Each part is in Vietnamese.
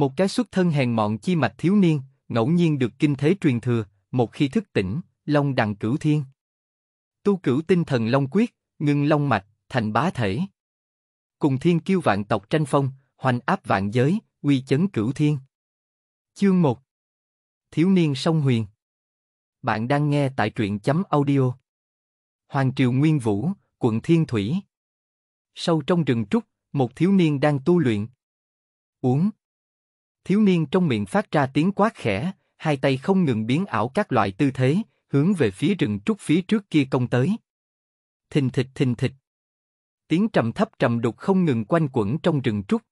Một cái xuất thân hèn mọn chi mạch thiếu niên, ngẫu nhiên được kinh thế truyền thừa, một khi thức tỉnh, long đằng cửu thiên. Tu cửu tinh thần long quyết, ngưng long mạch, thành bá thể. Cùng thiên kiêu vạn tộc tranh phong, hoành áp vạn giới, uy chấn cửu thiên. Chương 1 Thiếu niên sông huyền Bạn đang nghe tại truyện chấm audio. Hoàng Triều Nguyên Vũ, quận Thiên Thủy. Sâu trong rừng trúc, một thiếu niên đang tu luyện. Uống, thiếu niên trong miệng phát ra tiếng quát khẽ, hai tay không ngừng biến ảo các loại tư thế, hướng về phía rừng trúc phía trước kia công tới. Thình thịch thình thịch. Tiếng trầm thấp trầm đục không ngừng quanh quẩn trong rừng trúc.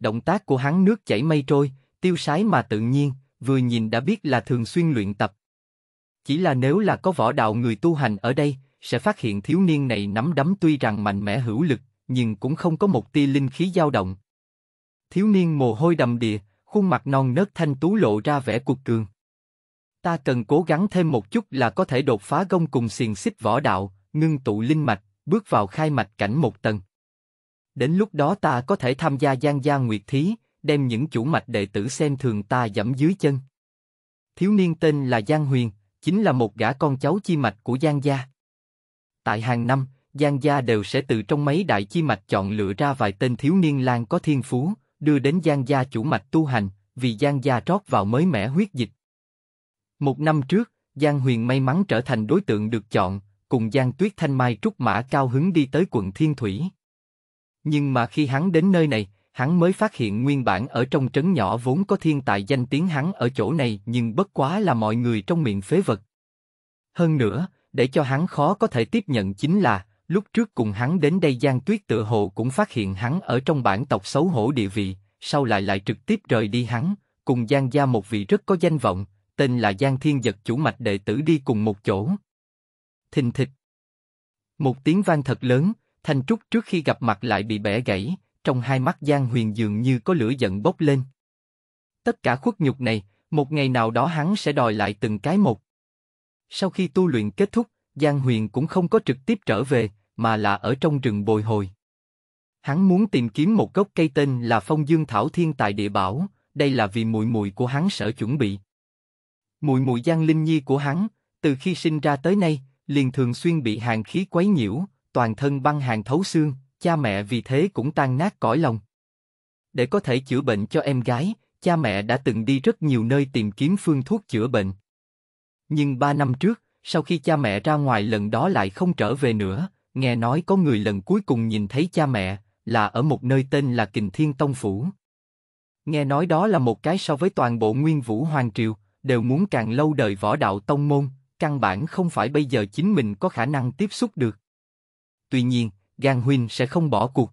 Động tác của hắn nước chảy mây trôi, tiêu sái mà tự nhiên, vừa nhìn đã biết là thường xuyên luyện tập. Chỉ là nếu là có võ đạo người tu hành ở đây, sẽ phát hiện thiếu niên này nắm đấm tuy rằng mạnh mẽ hữu lực, nhưng cũng không có một tia linh khí dao động thiếu niên mồ hôi đầm đìa, khuôn mặt non nớt thanh tú lộ ra vẻ cuột cường. Ta cần cố gắng thêm một chút là có thể đột phá gông cùng xiềng xích võ đạo, ngưng tụ linh mạch, bước vào khai mạch cảnh một tầng. Đến lúc đó ta có thể tham gia gian gia nguyệt thí, đem những chủ mạch đệ tử xem thường ta dẫm dưới chân. Thiếu niên tên là Giang Huyền, chính là một gã con cháu chi mạch của Giang gia. Tại hàng năm, Giang gia đều sẽ từ trong mấy đại chi mạch chọn lựa ra vài tên thiếu niên lang có thiên phú, đưa đến Giang gia chủ mạch tu hành, vì Giang gia trót vào mới mẻ huyết dịch. Một năm trước, Giang Huyền may mắn trở thành đối tượng được chọn, cùng Giang Tuyết Thanh Mai trúc mã cao hứng đi tới quận Thiên Thủy. Nhưng mà khi hắn đến nơi này, hắn mới phát hiện nguyên bản ở trong trấn nhỏ vốn có thiên tài danh tiếng hắn ở chỗ này nhưng bất quá là mọi người trong miệng phế vật. Hơn nữa, để cho hắn khó có thể tiếp nhận chính là, Lúc trước cùng hắn đến đây Giang Tuyết tự hồ cũng phát hiện hắn ở trong bản tộc xấu hổ địa vị, sau lại lại trực tiếp rời đi hắn, cùng Giang gia một vị rất có danh vọng, tên là Giang Thiên Giật chủ mạch đệ tử đi cùng một chỗ. Thình thịch. Một tiếng vang thật lớn, thanh trúc trước khi gặp mặt lại bị bẻ gãy, trong hai mắt Giang Huyền dường như có lửa giận bốc lên. Tất cả khuất nhục này, một ngày nào đó hắn sẽ đòi lại từng cái một. Sau khi tu luyện kết thúc, Giang Huyền cũng không có trực tiếp trở về, mà là ở trong rừng bồi hồi. Hắn muốn tìm kiếm một gốc cây tên là Phong Dương Thảo Thiên tại địa bảo, đây là vì mùi mùi của hắn sở chuẩn bị. Mùi mùi gian linh nhi của hắn, từ khi sinh ra tới nay, liền thường xuyên bị hàng khí quấy nhiễu, toàn thân băng hàng thấu xương, cha mẹ vì thế cũng tan nát cõi lòng. Để có thể chữa bệnh cho em gái, cha mẹ đã từng đi rất nhiều nơi tìm kiếm phương thuốc chữa bệnh. Nhưng ba năm trước, sau khi cha mẹ ra ngoài lần đó lại không trở về nữa, nghe nói có người lần cuối cùng nhìn thấy cha mẹ là ở một nơi tên là Kình Thiên Tông phủ. Nghe nói đó là một cái so với toàn bộ Nguyên Vũ Hoàng triều đều muốn càng lâu đời võ đạo tông môn, căn bản không phải bây giờ chính mình có khả năng tiếp xúc được. Tuy nhiên, Gan Huynh sẽ không bỏ cuộc.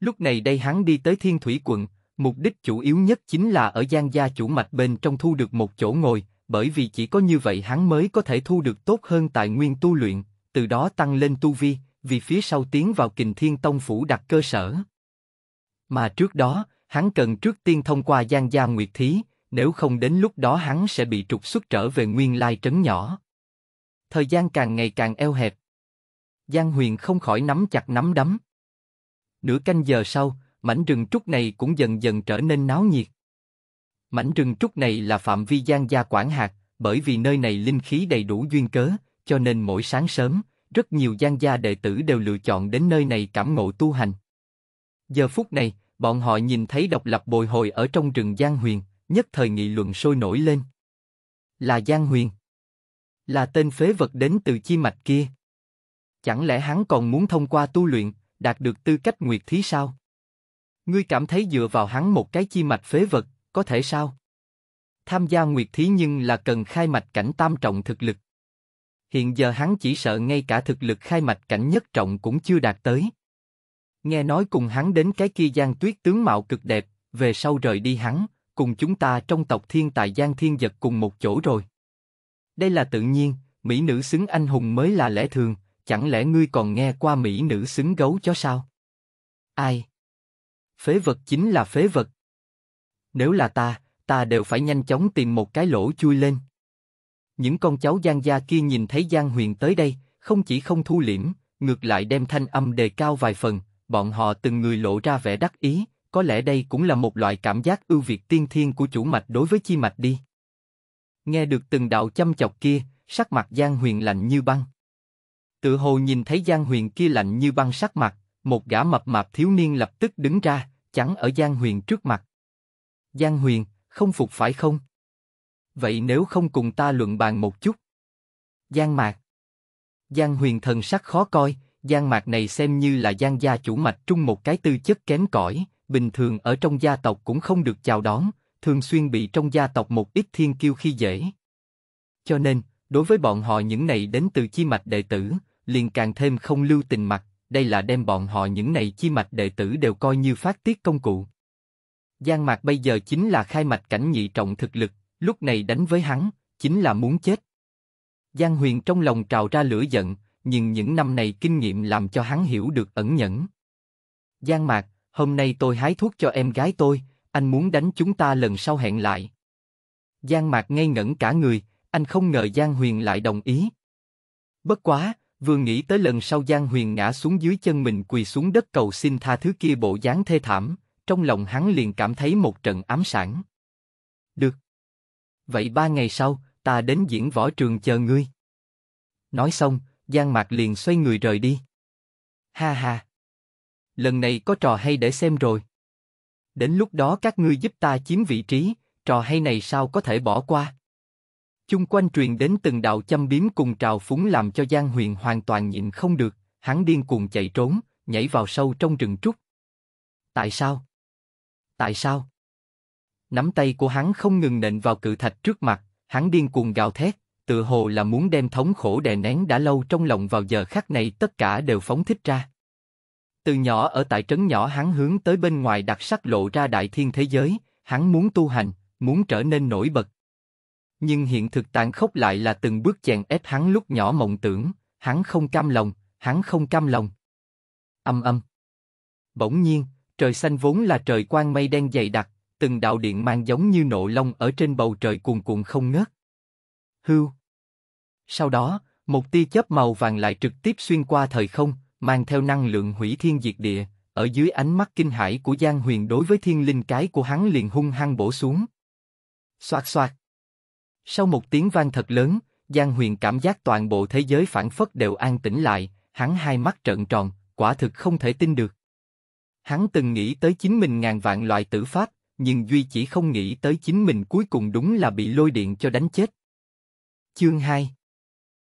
Lúc này đây hắn đi tới Thiên Thủy quận, mục đích chủ yếu nhất chính là ở Giang gia chủ mạch bên trong thu được một chỗ ngồi, bởi vì chỉ có như vậy hắn mới có thể thu được tốt hơn tài nguyên tu luyện, từ đó tăng lên tu vi, vì phía sau tiến vào kình thiên tông phủ đặt cơ sở. Mà trước đó, hắn cần trước tiên thông qua gian gia nguyệt thí, nếu không đến lúc đó hắn sẽ bị trục xuất trở về nguyên lai trấn nhỏ. Thời gian càng ngày càng eo hẹp. Giang huyền không khỏi nắm chặt nắm đấm. Nửa canh giờ sau, mảnh rừng trúc này cũng dần dần trở nên náo nhiệt. Mảnh rừng trúc này là phạm vi gian gia quản hạt, bởi vì nơi này linh khí đầy đủ duyên cớ, cho nên mỗi sáng sớm, rất nhiều gian gia đệ tử đều lựa chọn đến nơi này cảm ngộ tu hành. Giờ phút này, bọn họ nhìn thấy độc lập bồi hồi ở trong rừng Giang Huyền, nhất thời nghị luận sôi nổi lên. Là Giang Huyền. Là tên phế vật đến từ chi mạch kia. Chẳng lẽ hắn còn muốn thông qua tu luyện, đạt được tư cách nguyệt thí sao? Ngươi cảm thấy dựa vào hắn một cái chi mạch phế vật, có thể sao? Tham gia nguyệt thí nhưng là cần khai mạch cảnh tam trọng thực lực hiện giờ hắn chỉ sợ ngay cả thực lực khai mạch cảnh nhất trọng cũng chưa đạt tới. Nghe nói cùng hắn đến cái kia Giang Tuyết tướng mạo cực đẹp, về sau rời đi hắn, cùng chúng ta trong tộc thiên tài Giang Thiên Giật cùng một chỗ rồi. Đây là tự nhiên, mỹ nữ xứng anh hùng mới là lẽ thường, chẳng lẽ ngươi còn nghe qua mỹ nữ xứng gấu chó sao? Ai? Phế vật chính là phế vật. Nếu là ta, ta đều phải nhanh chóng tìm một cái lỗ chui lên những con cháu Giang gia kia nhìn thấy Giang Huyền tới đây, không chỉ không thu liễm, ngược lại đem thanh âm đề cao vài phần, bọn họ từng người lộ ra vẻ đắc ý, có lẽ đây cũng là một loại cảm giác ưu việt tiên thiên của chủ mạch đối với chi mạch đi. Nghe được từng đạo chăm chọc kia, sắc mặt Giang Huyền lạnh như băng. Tự hồ nhìn thấy Giang Huyền kia lạnh như băng sắc mặt, một gã mập mạp thiếu niên lập tức đứng ra, chắn ở Giang Huyền trước mặt. Giang Huyền, không phục phải không? vậy nếu không cùng ta luận bàn một chút? Giang Mạc Giang huyền thần sắc khó coi, Giang Mạc này xem như là Giang gia chủ mạch trung một cái tư chất kém cỏi, bình thường ở trong gia tộc cũng không được chào đón, thường xuyên bị trong gia tộc một ít thiên kiêu khi dễ. Cho nên, đối với bọn họ những này đến từ chi mạch đệ tử, liền càng thêm không lưu tình mặt, đây là đem bọn họ những này chi mạch đệ tử đều coi như phát tiết công cụ. Giang Mạc bây giờ chính là khai mạch cảnh nhị trọng thực lực, lúc này đánh với hắn, chính là muốn chết. Giang Huyền trong lòng trào ra lửa giận, nhưng những năm này kinh nghiệm làm cho hắn hiểu được ẩn nhẫn. Giang Mạc, hôm nay tôi hái thuốc cho em gái tôi, anh muốn đánh chúng ta lần sau hẹn lại. Giang Mạc ngây ngẩn cả người, anh không ngờ Giang Huyền lại đồng ý. Bất quá, vừa nghĩ tới lần sau Giang Huyền ngã xuống dưới chân mình quỳ xuống đất cầu xin tha thứ kia bộ dáng thê thảm, trong lòng hắn liền cảm thấy một trận ám sản. Được vậy ba ngày sau, ta đến diễn võ trường chờ ngươi. Nói xong, Giang Mạc liền xoay người rời đi. Ha ha! Lần này có trò hay để xem rồi. Đến lúc đó các ngươi giúp ta chiếm vị trí, trò hay này sao có thể bỏ qua. Chung quanh truyền đến từng đạo châm biếm cùng trào phúng làm cho Giang Huyền hoàn toàn nhịn không được, hắn điên cuồng chạy trốn, nhảy vào sâu trong rừng trúc. Tại sao? Tại sao? nắm tay của hắn không ngừng nện vào cự thạch trước mặt, hắn điên cuồng gào thét, tựa hồ là muốn đem thống khổ đè nén đã lâu trong lòng vào giờ khắc này tất cả đều phóng thích ra. Từ nhỏ ở tại trấn nhỏ hắn hướng tới bên ngoài đặc sắc lộ ra đại thiên thế giới, hắn muốn tu hành, muốn trở nên nổi bật. Nhưng hiện thực tàn khốc lại là từng bước chèn ép hắn lúc nhỏ mộng tưởng, hắn không cam lòng, hắn không cam lòng. Âm âm. Bỗng nhiên, trời xanh vốn là trời quang mây đen dày đặc, từng đạo điện mang giống như nộ long ở trên bầu trời cuồn cuộn không ngớt. Hưu. Sau đó, một tia chớp màu vàng lại trực tiếp xuyên qua thời không, mang theo năng lượng hủy thiên diệt địa. ở dưới ánh mắt kinh hãi của Giang Huyền đối với thiên linh cái của hắn liền hung hăng bổ xuống. Xoạt xoạt. Sau một tiếng vang thật lớn, Giang Huyền cảm giác toàn bộ thế giới phản phất đều an tĩnh lại, hắn hai mắt trợn tròn, quả thực không thể tin được. Hắn từng nghĩ tới chính mình ngàn vạn loại tử pháp, nhưng Duy chỉ không nghĩ tới chính mình cuối cùng đúng là bị lôi điện cho đánh chết. Chương 2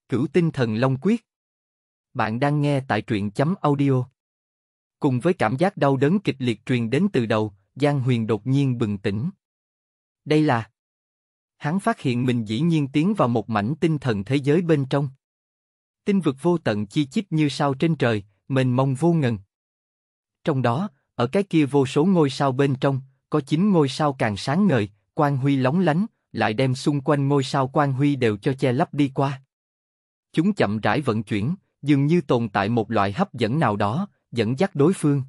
Cửu tinh thần Long Quyết Bạn đang nghe tại truyện chấm audio. Cùng với cảm giác đau đớn kịch liệt truyền đến từ đầu, Giang Huyền đột nhiên bừng tỉnh. Đây là Hắn phát hiện mình dĩ nhiên tiến vào một mảnh tinh thần thế giới bên trong. Tinh vực vô tận chi chít như sao trên trời, mình mong vô ngần. Trong đó, ở cái kia vô số ngôi sao bên trong, có 9 ngôi sao càng sáng ngời, quang huy lóng lánh, lại đem xung quanh ngôi sao quang huy đều cho che lấp đi qua. Chúng chậm rãi vận chuyển, dường như tồn tại một loại hấp dẫn nào đó, dẫn dắt đối phương.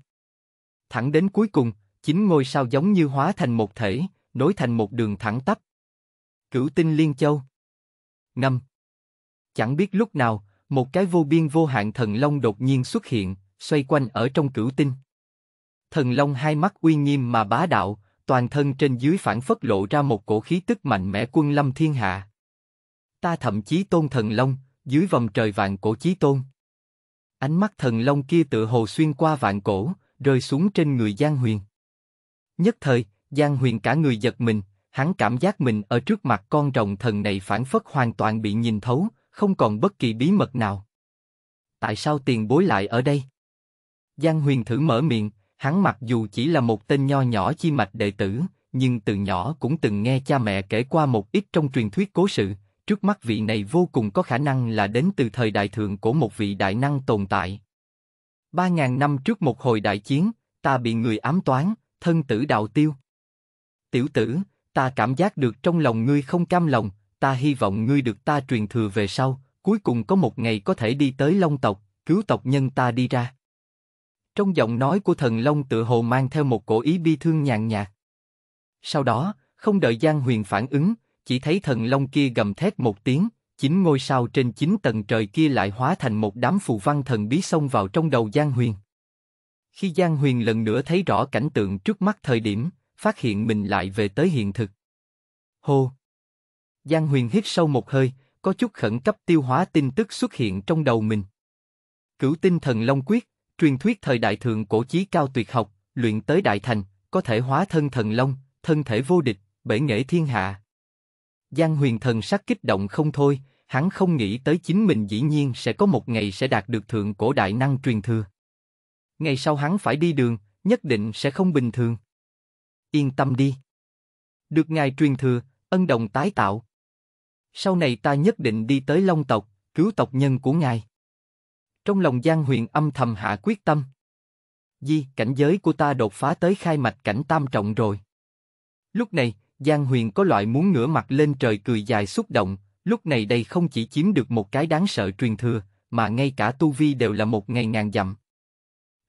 Thẳng đến cuối cùng, chín ngôi sao giống như hóa thành một thể, nối thành một đường thẳng tắp. Cửu tinh Liên Châu năm Chẳng biết lúc nào, một cái vô biên vô hạn thần long đột nhiên xuất hiện, xoay quanh ở trong cửu tinh thần long hai mắt uy nghiêm mà bá đạo, toàn thân trên dưới phản phất lộ ra một cổ khí tức mạnh mẽ quân lâm thiên hạ. Ta thậm chí tôn thần long, dưới vòng trời vạn cổ chí tôn. Ánh mắt thần long kia tựa hồ xuyên qua vạn cổ, rơi xuống trên người Giang Huyền. Nhất thời, Giang Huyền cả người giật mình, hắn cảm giác mình ở trước mặt con rồng thần này phản phất hoàn toàn bị nhìn thấu, không còn bất kỳ bí mật nào. Tại sao tiền bối lại ở đây? Giang Huyền thử mở miệng, Hắn mặc dù chỉ là một tên nho nhỏ chi mạch đệ tử, nhưng từ nhỏ cũng từng nghe cha mẹ kể qua một ít trong truyền thuyết cố sự. Trước mắt vị này vô cùng có khả năng là đến từ thời đại thượng của một vị đại năng tồn tại. Ba ngàn năm trước một hồi đại chiến, ta bị người ám toán, thân tử đạo tiêu. Tiểu tử, ta cảm giác được trong lòng ngươi không cam lòng, ta hy vọng ngươi được ta truyền thừa về sau, cuối cùng có một ngày có thể đi tới Long tộc, cứu tộc nhân ta đi ra. Trong giọng nói của thần Long tự hồ mang theo một cổ ý bi thương nhàn nhạt. Sau đó, không đợi Giang Huyền phản ứng, chỉ thấy thần Long kia gầm thét một tiếng, chín ngôi sao trên chín tầng trời kia lại hóa thành một đám phù văn thần bí xông vào trong đầu Giang Huyền. Khi Giang Huyền lần nữa thấy rõ cảnh tượng trước mắt thời điểm, phát hiện mình lại về tới hiện thực. Hô! Giang Huyền hít sâu một hơi, có chút khẩn cấp tiêu hóa tin tức xuất hiện trong đầu mình. Cửu tinh thần Long Quyết, Truyền thuyết thời đại thượng cổ chí cao tuyệt học, luyện tới đại thành, có thể hóa thân thần long, thân thể vô địch, bể nghệ thiên hạ. Giang huyền thần sắc kích động không thôi, hắn không nghĩ tới chính mình dĩ nhiên sẽ có một ngày sẽ đạt được thượng cổ đại năng truyền thừa. Ngày sau hắn phải đi đường, nhất định sẽ không bình thường. Yên tâm đi. Được ngài truyền thừa, ân đồng tái tạo. Sau này ta nhất định đi tới Long tộc, cứu tộc nhân của ngài. Trong lòng Giang Huyền âm thầm hạ quyết tâm. Di, cảnh giới của ta đột phá tới khai mạch cảnh tam trọng rồi. Lúc này, Giang Huyền có loại muốn ngửa mặt lên trời cười dài xúc động, lúc này đây không chỉ chiếm được một cái đáng sợ truyền thừa, mà ngay cả tu vi đều là một ngày ngàn dặm.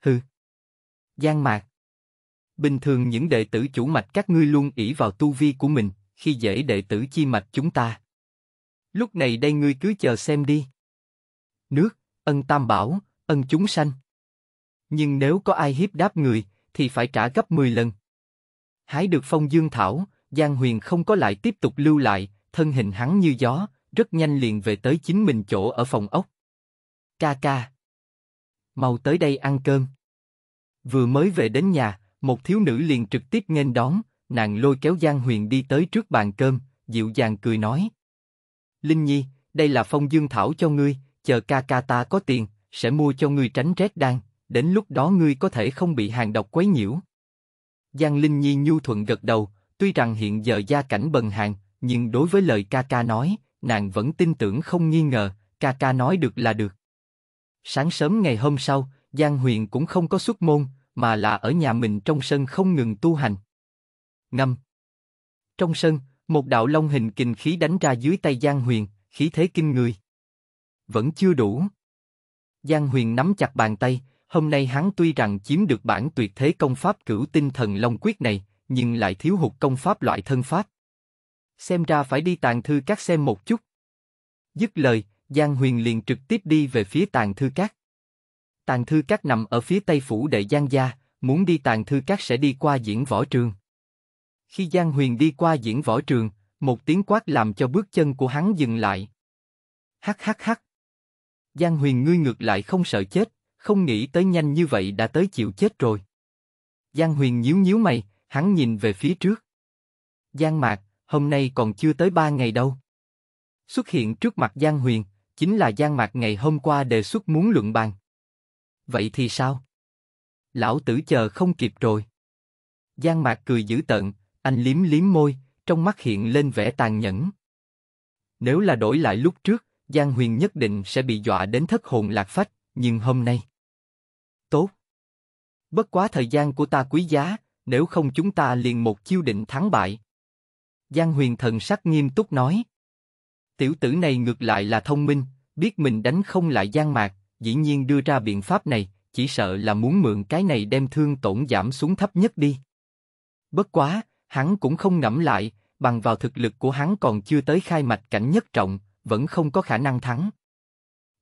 Hừ. Giang Mạc. Bình thường những đệ tử chủ mạch các ngươi luôn ỷ vào tu vi của mình, khi dễ đệ tử chi mạch chúng ta. Lúc này đây ngươi cứ chờ xem đi. Nước ân tam bảo, ân chúng sanh. Nhưng nếu có ai hiếp đáp người, thì phải trả gấp 10 lần. Hái được phong dương thảo, Giang Huyền không có lại tiếp tục lưu lại, thân hình hắn như gió, rất nhanh liền về tới chính mình chỗ ở phòng ốc. Ca ca. Mau tới đây ăn cơm. Vừa mới về đến nhà, một thiếu nữ liền trực tiếp nghênh đón, nàng lôi kéo Giang Huyền đi tới trước bàn cơm, dịu dàng cười nói. Linh Nhi, đây là phong dương thảo cho ngươi, chờ ca ca ta có tiền, sẽ mua cho ngươi tránh rét đan, đến lúc đó ngươi có thể không bị hàng độc quấy nhiễu. Giang Linh Nhi nhu thuận gật đầu, tuy rằng hiện giờ gia cảnh bần hàng, nhưng đối với lời ca ca nói, nàng vẫn tin tưởng không nghi ngờ, ca ca nói được là được. Sáng sớm ngày hôm sau, Giang Huyền cũng không có xuất môn, mà là ở nhà mình trong sân không ngừng tu hành. Ngâm Trong sân, một đạo long hình kình khí đánh ra dưới tay Giang Huyền, khí thế kinh người vẫn chưa đủ. Giang Huyền nắm chặt bàn tay, hôm nay hắn tuy rằng chiếm được bản tuyệt thế công pháp cửu tinh thần long quyết này, nhưng lại thiếu hụt công pháp loại thân pháp. Xem ra phải đi tàn thư các xem một chút. Dứt lời, Giang Huyền liền trực tiếp đi về phía tàn thư các. Tàn thư các nằm ở phía tây phủ đệ Giang gia, muốn đi tàn thư các sẽ đi qua diễn võ trường. Khi Giang Huyền đi qua diễn võ trường, một tiếng quát làm cho bước chân của hắn dừng lại. Hắc hắc hắc, Giang Huyền ngươi ngược lại không sợ chết, không nghĩ tới nhanh như vậy đã tới chịu chết rồi. Giang Huyền nhíu nhíu mày, hắn nhìn về phía trước. Giang Mạc, hôm nay còn chưa tới ba ngày đâu. Xuất hiện trước mặt Giang Huyền, chính là Giang Mạc ngày hôm qua đề xuất muốn luận bàn. Vậy thì sao? Lão tử chờ không kịp rồi. Giang Mạc cười dữ tận, anh liếm liếm môi, trong mắt hiện lên vẻ tàn nhẫn. Nếu là đổi lại lúc trước, Giang Huyền nhất định sẽ bị dọa đến thất hồn lạc phách, nhưng hôm nay... Tốt! Bất quá thời gian của ta quý giá, nếu không chúng ta liền một chiêu định thắng bại. Giang Huyền thần sắc nghiêm túc nói. Tiểu tử này ngược lại là thông minh, biết mình đánh không lại Giang Mạc, dĩ nhiên đưa ra biện pháp này, chỉ sợ là muốn mượn cái này đem thương tổn giảm xuống thấp nhất đi. Bất quá, hắn cũng không ngẫm lại, bằng vào thực lực của hắn còn chưa tới khai mạch cảnh nhất trọng, vẫn không có khả năng thắng.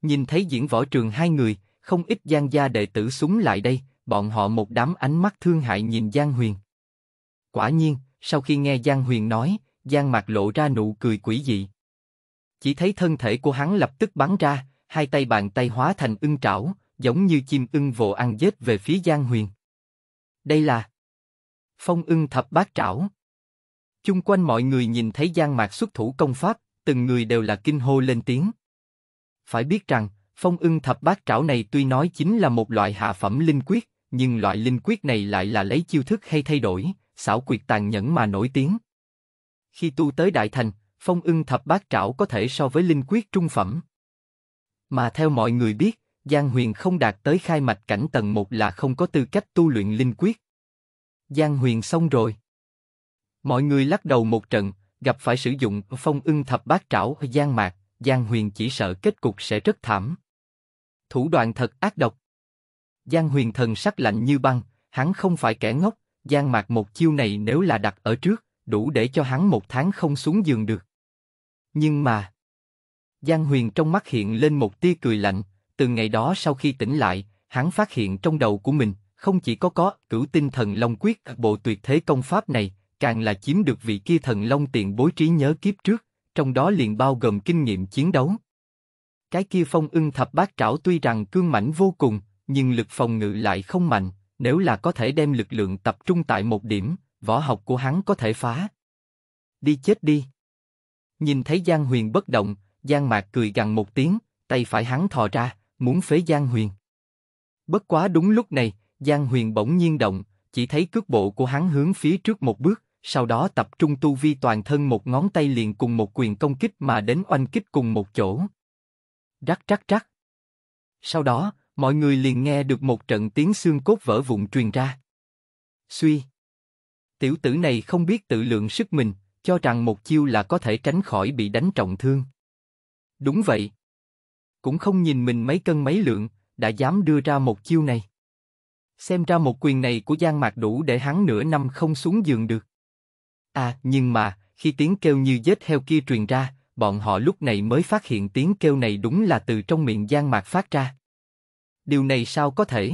Nhìn thấy diễn võ trường hai người, không ít Giang gia đệ tử súng lại đây, bọn họ một đám ánh mắt thương hại nhìn Giang Huyền. Quả nhiên, sau khi nghe Giang Huyền nói, Giang Mạc lộ ra nụ cười quỷ dị. Chỉ thấy thân thể của hắn lập tức bắn ra, hai tay bàn tay hóa thành ưng trảo, giống như chim ưng vồ ăn dết về phía Giang Huyền. Đây là Phong ưng thập bát trảo. Chung quanh mọi người nhìn thấy Giang Mạc xuất thủ công pháp, từng người đều là kinh hô lên tiếng. Phải biết rằng, phong ưng thập bát trảo này tuy nói chính là một loại hạ phẩm linh quyết, nhưng loại linh quyết này lại là lấy chiêu thức hay thay đổi, xảo quyệt tàn nhẫn mà nổi tiếng. Khi tu tới đại thành, phong ưng thập bát trảo có thể so với linh quyết trung phẩm. Mà theo mọi người biết, Giang Huyền không đạt tới khai mạch cảnh tầng một là không có tư cách tu luyện linh quyết. Giang Huyền xong rồi. Mọi người lắc đầu một trận, gặp phải sử dụng phong ưng thập bát trảo gian mạc, Giang Huyền chỉ sợ kết cục sẽ rất thảm. Thủ đoạn thật ác độc. Giang Huyền thần sắc lạnh như băng, hắn không phải kẻ ngốc, Giang Mạc một chiêu này nếu là đặt ở trước, đủ để cho hắn một tháng không xuống giường được. Nhưng mà... Giang Huyền trong mắt hiện lên một tia cười lạnh, từ ngày đó sau khi tỉnh lại, hắn phát hiện trong đầu của mình, không chỉ có có cửu tinh thần long quyết bộ tuyệt thế công pháp này, càng là chiếm được vị kia thần long tiền bối trí nhớ kiếp trước, trong đó liền bao gồm kinh nghiệm chiến đấu. Cái kia phong ưng thập bát trảo tuy rằng cương mãnh vô cùng, nhưng lực phòng ngự lại không mạnh, nếu là có thể đem lực lượng tập trung tại một điểm, võ học của hắn có thể phá. Đi chết đi. Nhìn thấy Giang Huyền bất động, Giang Mạc cười gằn một tiếng, tay phải hắn thò ra, muốn phế Giang Huyền. Bất quá đúng lúc này, Giang Huyền bỗng nhiên động, chỉ thấy cước bộ của hắn hướng phía trước một bước, sau đó tập trung tu vi toàn thân một ngón tay liền cùng một quyền công kích mà đến oanh kích cùng một chỗ. Rắc rắc rắc. Sau đó, mọi người liền nghe được một trận tiếng xương cốt vỡ vụn truyền ra. Suy. Tiểu tử này không biết tự lượng sức mình, cho rằng một chiêu là có thể tránh khỏi bị đánh trọng thương. Đúng vậy. Cũng không nhìn mình mấy cân mấy lượng, đã dám đưa ra một chiêu này. Xem ra một quyền này của Giang Mạc đủ để hắn nửa năm không xuống giường được. À, nhưng mà, khi tiếng kêu như dết heo kia truyền ra, bọn họ lúc này mới phát hiện tiếng kêu này đúng là từ trong miệng Giang Mạc phát ra. Điều này sao có thể?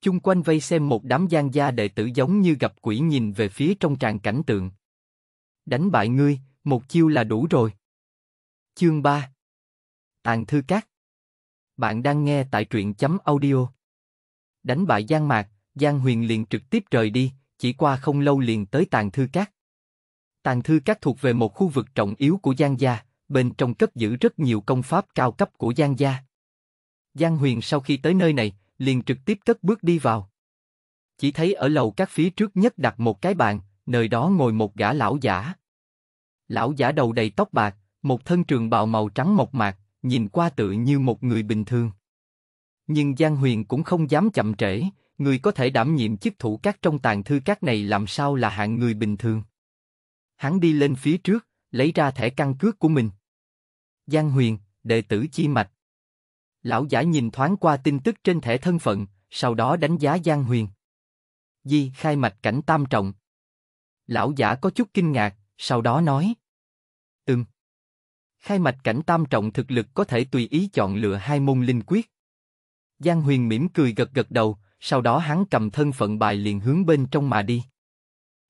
Chung quanh vây xem một đám Giang gia đệ tử giống như gặp quỷ nhìn về phía trong tràng cảnh tượng. Đánh bại ngươi, một chiêu là đủ rồi. Chương 3 Tàn Thư Cát Bạn đang nghe tại truyện chấm audio. Đánh bại Giang Mạc, Giang Huyền liền trực tiếp rời đi, chỉ qua không lâu liền tới Tàn Thư Cát tàn thư các thuộc về một khu vực trọng yếu của Giang gia, bên trong cất giữ rất nhiều công pháp cao cấp của Giang gia. Giang Huyền sau khi tới nơi này, liền trực tiếp cất bước đi vào. Chỉ thấy ở lầu các phía trước nhất đặt một cái bàn, nơi đó ngồi một gã lão giả. Lão giả đầu đầy tóc bạc, một thân trường bào màu trắng mộc mạc, nhìn qua tự như một người bình thường. Nhưng Giang Huyền cũng không dám chậm trễ, người có thể đảm nhiệm chức thủ các trong tàn thư các này làm sao là hạng người bình thường hắn đi lên phía trước, lấy ra thẻ căn cước của mình. Giang Huyền, đệ tử chi mạch. Lão giả nhìn thoáng qua tin tức trên thẻ thân phận, sau đó đánh giá Giang Huyền. Di khai mạch cảnh tam trọng. Lão giả có chút kinh ngạc, sau đó nói. Ừm. Khai mạch cảnh tam trọng thực lực có thể tùy ý chọn lựa hai môn linh quyết. Giang Huyền mỉm cười gật gật đầu, sau đó hắn cầm thân phận bài liền hướng bên trong mà đi.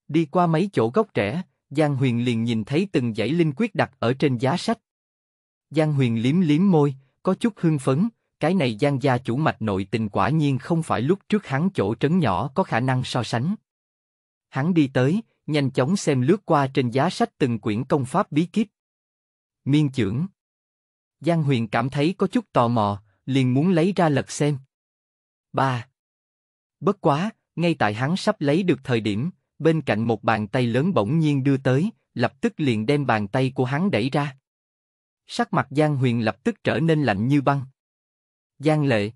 Đi qua mấy chỗ gốc trẻ, Giang Huyền liền nhìn thấy từng dãy linh quyết đặt ở trên giá sách. Giang Huyền liếm liếm môi, có chút hưng phấn, cái này Giang gia chủ mạch nội tình quả nhiên không phải lúc trước hắn chỗ trấn nhỏ có khả năng so sánh. Hắn đi tới, nhanh chóng xem lướt qua trên giá sách từng quyển công pháp bí kíp. Miên trưởng. Giang Huyền cảm thấy có chút tò mò, liền muốn lấy ra lật xem. 3. Bất quá, ngay tại hắn sắp lấy được thời điểm, bên cạnh một bàn tay lớn bỗng nhiên đưa tới, lập tức liền đem bàn tay của hắn đẩy ra. Sắc mặt Giang Huyền lập tức trở nên lạnh như băng. Giang Lệ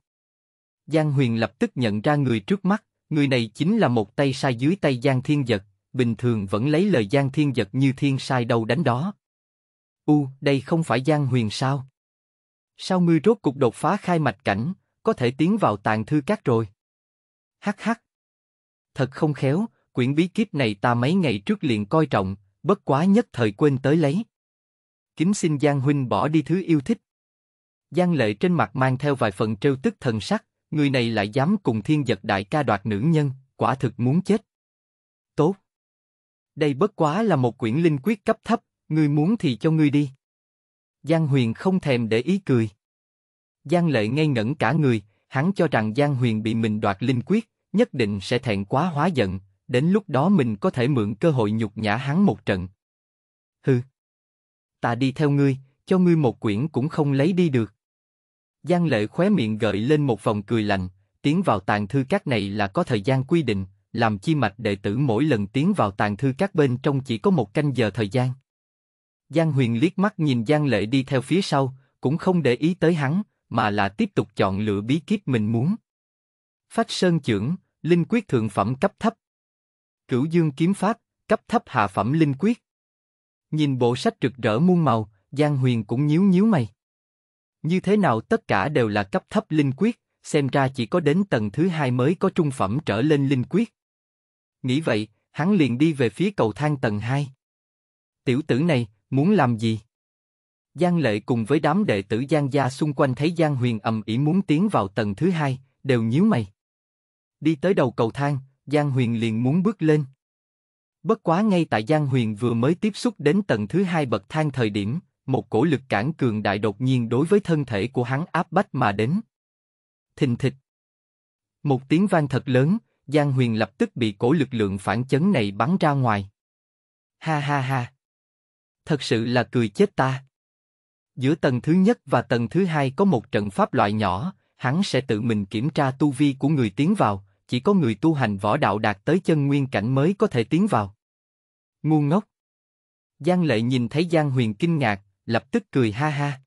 Giang Huyền lập tức nhận ra người trước mắt, người này chính là một tay sai dưới tay Giang Thiên Giật, bình thường vẫn lấy lời Giang Thiên Giật như thiên sai đầu đánh đó. U, đây không phải Giang Huyền sao? Sao ngươi rốt cục đột phá khai mạch cảnh, có thể tiến vào tàn thư các rồi? Hắc hắc. Thật không khéo, quyển bí kíp này ta mấy ngày trước liền coi trọng, bất quá nhất thời quên tới lấy. Kính xin Giang Huynh bỏ đi thứ yêu thích. Giang Lệ trên mặt mang theo vài phần trêu tức thần sắc, người này lại dám cùng thiên giật đại ca đoạt nữ nhân, quả thực muốn chết. Tốt. Đây bất quá là một quyển linh quyết cấp thấp, ngươi muốn thì cho ngươi đi. Giang Huyền không thèm để ý cười. Giang Lệ ngây ngẩn cả người, hắn cho rằng Giang Huyền bị mình đoạt linh quyết, nhất định sẽ thẹn quá hóa giận, đến lúc đó mình có thể mượn cơ hội nhục nhã hắn một trận. Hừ, ta đi theo ngươi, cho ngươi một quyển cũng không lấy đi được. Giang lệ khóe miệng gợi lên một vòng cười lạnh, tiến vào tàn thư các này là có thời gian quy định, làm chi mạch đệ tử mỗi lần tiến vào tàn thư các bên trong chỉ có một canh giờ thời gian. Giang Huyền liếc mắt nhìn Giang Lệ đi theo phía sau, cũng không để ý tới hắn, mà là tiếp tục chọn lựa bí kíp mình muốn. Phách Sơn trưởng, linh quyết thượng phẩm cấp thấp, Cửu Dương Kiếm Pháp, cấp thấp hạ phẩm linh quyết. Nhìn bộ sách rực rỡ muôn màu, Giang Huyền cũng nhíu nhíu mày. Như thế nào tất cả đều là cấp thấp linh quyết, xem ra chỉ có đến tầng thứ hai mới có trung phẩm trở lên linh quyết. Nghĩ vậy, hắn liền đi về phía cầu thang tầng 2. Tiểu tử này, muốn làm gì? Giang Lệ cùng với đám đệ tử Giang Gia xung quanh thấy Giang Huyền ầm ĩ muốn tiến vào tầng thứ hai, đều nhíu mày. Đi tới đầu cầu thang, Giang Huyền liền muốn bước lên. Bất quá ngay tại Giang Huyền vừa mới tiếp xúc đến tầng thứ hai bậc thang thời điểm, một cổ lực cản cường đại đột nhiên đối với thân thể của hắn áp bách mà đến. Thình thịch. Một tiếng vang thật lớn, Giang Huyền lập tức bị cổ lực lượng phản chấn này bắn ra ngoài. Ha ha ha. Thật sự là cười chết ta. Giữa tầng thứ nhất và tầng thứ hai có một trận pháp loại nhỏ, hắn sẽ tự mình kiểm tra tu vi của người tiến vào, chỉ có người tu hành võ đạo đạt tới chân nguyên cảnh mới có thể tiến vào. Ngu ngốc. Giang Lệ nhìn thấy Giang Huyền kinh ngạc, lập tức cười ha ha.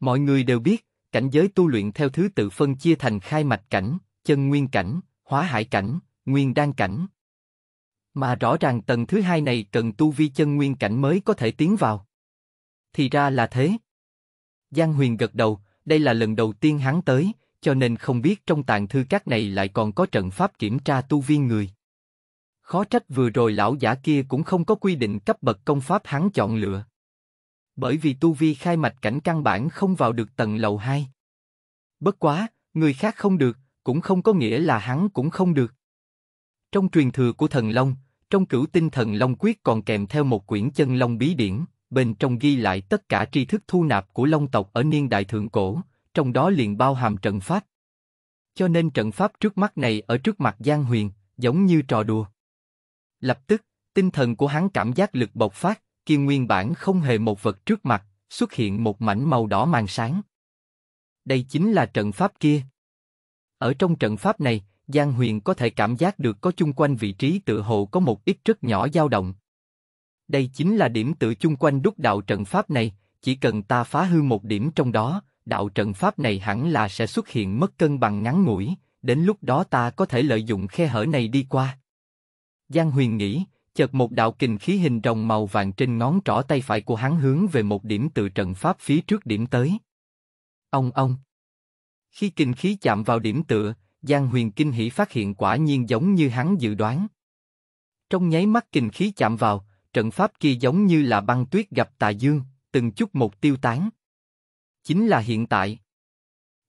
Mọi người đều biết, cảnh giới tu luyện theo thứ tự phân chia thành khai mạch cảnh, chân nguyên cảnh, hóa hải cảnh, nguyên đan cảnh. Mà rõ ràng tầng thứ hai này cần tu vi chân nguyên cảnh mới có thể tiến vào. Thì ra là thế. Giang Huyền gật đầu, đây là lần đầu tiên hắn tới, cho nên không biết trong tàng thư các này lại còn có trận pháp kiểm tra tu viên người. Khó trách vừa rồi lão giả kia cũng không có quy định cấp bậc công pháp hắn chọn lựa. Bởi vì tu vi khai mạch cảnh căn bản không vào được tầng lầu 2. Bất quá, người khác không được, cũng không có nghĩa là hắn cũng không được. Trong truyền thừa của thần Long, trong cửu tinh thần Long Quyết còn kèm theo một quyển chân Long Bí Điển, bên trong ghi lại tất cả tri thức thu nạp của Long tộc ở niên đại thượng cổ, trong đó liền bao hàm trận pháp. Cho nên trận pháp trước mắt này ở trước mặt Giang Huyền, giống như trò đùa. Lập tức, tinh thần của hắn cảm giác lực bộc phát, kia nguyên bản không hề một vật trước mặt, xuất hiện một mảnh màu đỏ màn sáng. Đây chính là trận pháp kia. Ở trong trận pháp này, Giang Huyền có thể cảm giác được có chung quanh vị trí tự hồ có một ít rất nhỏ dao động. Đây chính là điểm tự chung quanh đúc đạo trận pháp này, chỉ cần ta phá hư một điểm trong đó, đạo trận pháp này hẳn là sẽ xuất hiện mất cân bằng ngắn ngủi, đến lúc đó ta có thể lợi dụng khe hở này đi qua. Giang Huyền nghĩ, chợt một đạo kình khí hình rồng màu vàng trên ngón trỏ tay phải của hắn hướng về một điểm từ trận pháp phía trước điểm tới. Ông ông. Khi kình khí chạm vào điểm tựa, Giang Huyền kinh hỉ phát hiện quả nhiên giống như hắn dự đoán. Trong nháy mắt kình khí chạm vào, trận pháp kia giống như là băng tuyết gặp tà dương, từng chút một tiêu tán chính là hiện tại.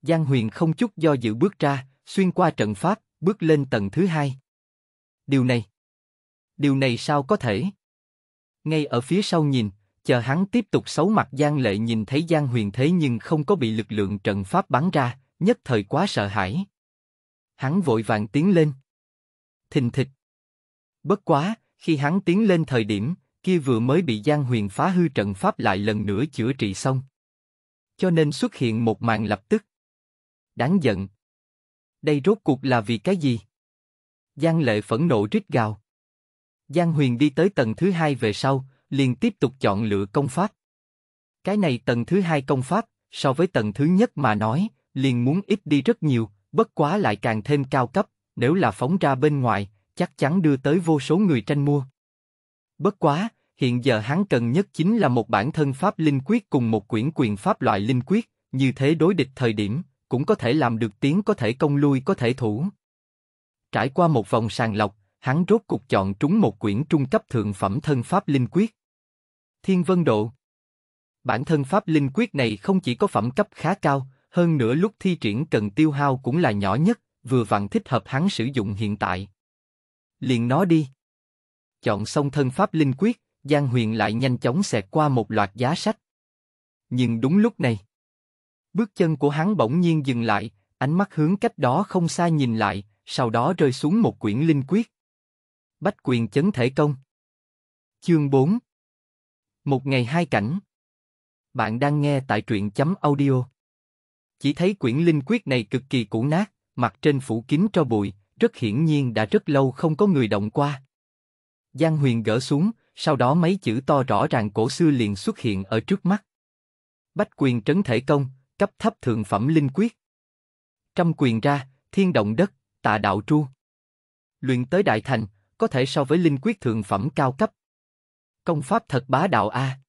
Giang Huyền không chút do dự bước ra, xuyên qua trận pháp, bước lên tầng thứ hai. Điều này, điều này sao có thể? Ngay ở phía sau nhìn, chờ hắn tiếp tục xấu mặt Giang Lệ nhìn thấy Giang Huyền thế nhưng không có bị lực lượng trận pháp bắn ra, nhất thời quá sợ hãi. Hắn vội vàng tiến lên. Thình thịch. Bất quá, khi hắn tiến lên thời điểm, kia vừa mới bị Giang Huyền phá hư trận pháp lại lần nữa chữa trị xong cho nên xuất hiện một màn lập tức. Đáng giận. Đây rốt cuộc là vì cái gì? Giang Lệ phẫn nộ rít gào. Giang Huyền đi tới tầng thứ hai về sau, liền tiếp tục chọn lựa công pháp. Cái này tầng thứ hai công pháp, so với tầng thứ nhất mà nói, liền muốn ít đi rất nhiều, bất quá lại càng thêm cao cấp, nếu là phóng ra bên ngoài, chắc chắn đưa tới vô số người tranh mua. Bất quá, hiện giờ hắn cần nhất chính là một bản thân pháp linh quyết cùng một quyển quyền pháp loại linh quyết, như thế đối địch thời điểm, cũng có thể làm được tiếng có thể công lui có thể thủ. Trải qua một vòng sàng lọc, hắn rốt cục chọn trúng một quyển trung cấp thượng phẩm thân pháp linh quyết. Thiên Vân Độ Bản thân pháp linh quyết này không chỉ có phẩm cấp khá cao, hơn nữa lúc thi triển cần tiêu hao cũng là nhỏ nhất, vừa vặn thích hợp hắn sử dụng hiện tại. Liền nó đi. Chọn xong thân pháp linh quyết, Giang Huyền lại nhanh chóng xẹt qua một loạt giá sách. Nhưng đúng lúc này, bước chân của hắn bỗng nhiên dừng lại, ánh mắt hướng cách đó không xa nhìn lại, sau đó rơi xuống một quyển linh quyết. Bách quyền chấn thể công. Chương 4 Một ngày hai cảnh Bạn đang nghe tại truyện chấm audio. Chỉ thấy quyển linh quyết này cực kỳ cũ nát, mặt trên phủ kín cho bụi, rất hiển nhiên đã rất lâu không có người động qua. Giang Huyền gỡ xuống, sau đó mấy chữ to rõ ràng cổ xưa liền xuất hiện ở trước mắt. Bách quyền trấn thể công, cấp thấp thượng phẩm linh quyết. Trăm quyền ra, thiên động đất, tà đạo tru. Luyện tới đại thành, có thể so với linh quyết thượng phẩm cao cấp. Công pháp thật bá đạo a.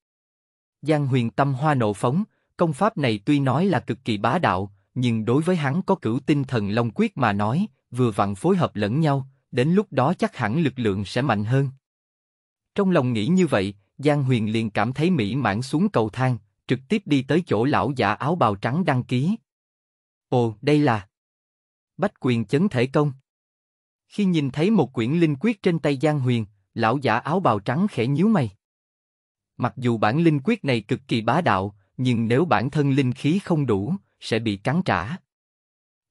Giang huyền tâm hoa nộ phóng, công pháp này tuy nói là cực kỳ bá đạo, nhưng đối với hắn có cửu tinh thần long quyết mà nói, vừa vặn phối hợp lẫn nhau, đến lúc đó chắc hẳn lực lượng sẽ mạnh hơn. Trong lòng nghĩ như vậy, Giang Huyền liền cảm thấy mỹ mãn xuống cầu thang, trực tiếp đi tới chỗ lão giả áo bào trắng đăng ký. Ồ, đây là Bách quyền chấn thể công. Khi nhìn thấy một quyển linh quyết trên tay Giang Huyền, lão giả áo bào trắng khẽ nhíu mày. Mặc dù bản linh quyết này cực kỳ bá đạo, nhưng nếu bản thân linh khí không đủ, sẽ bị cắn trả.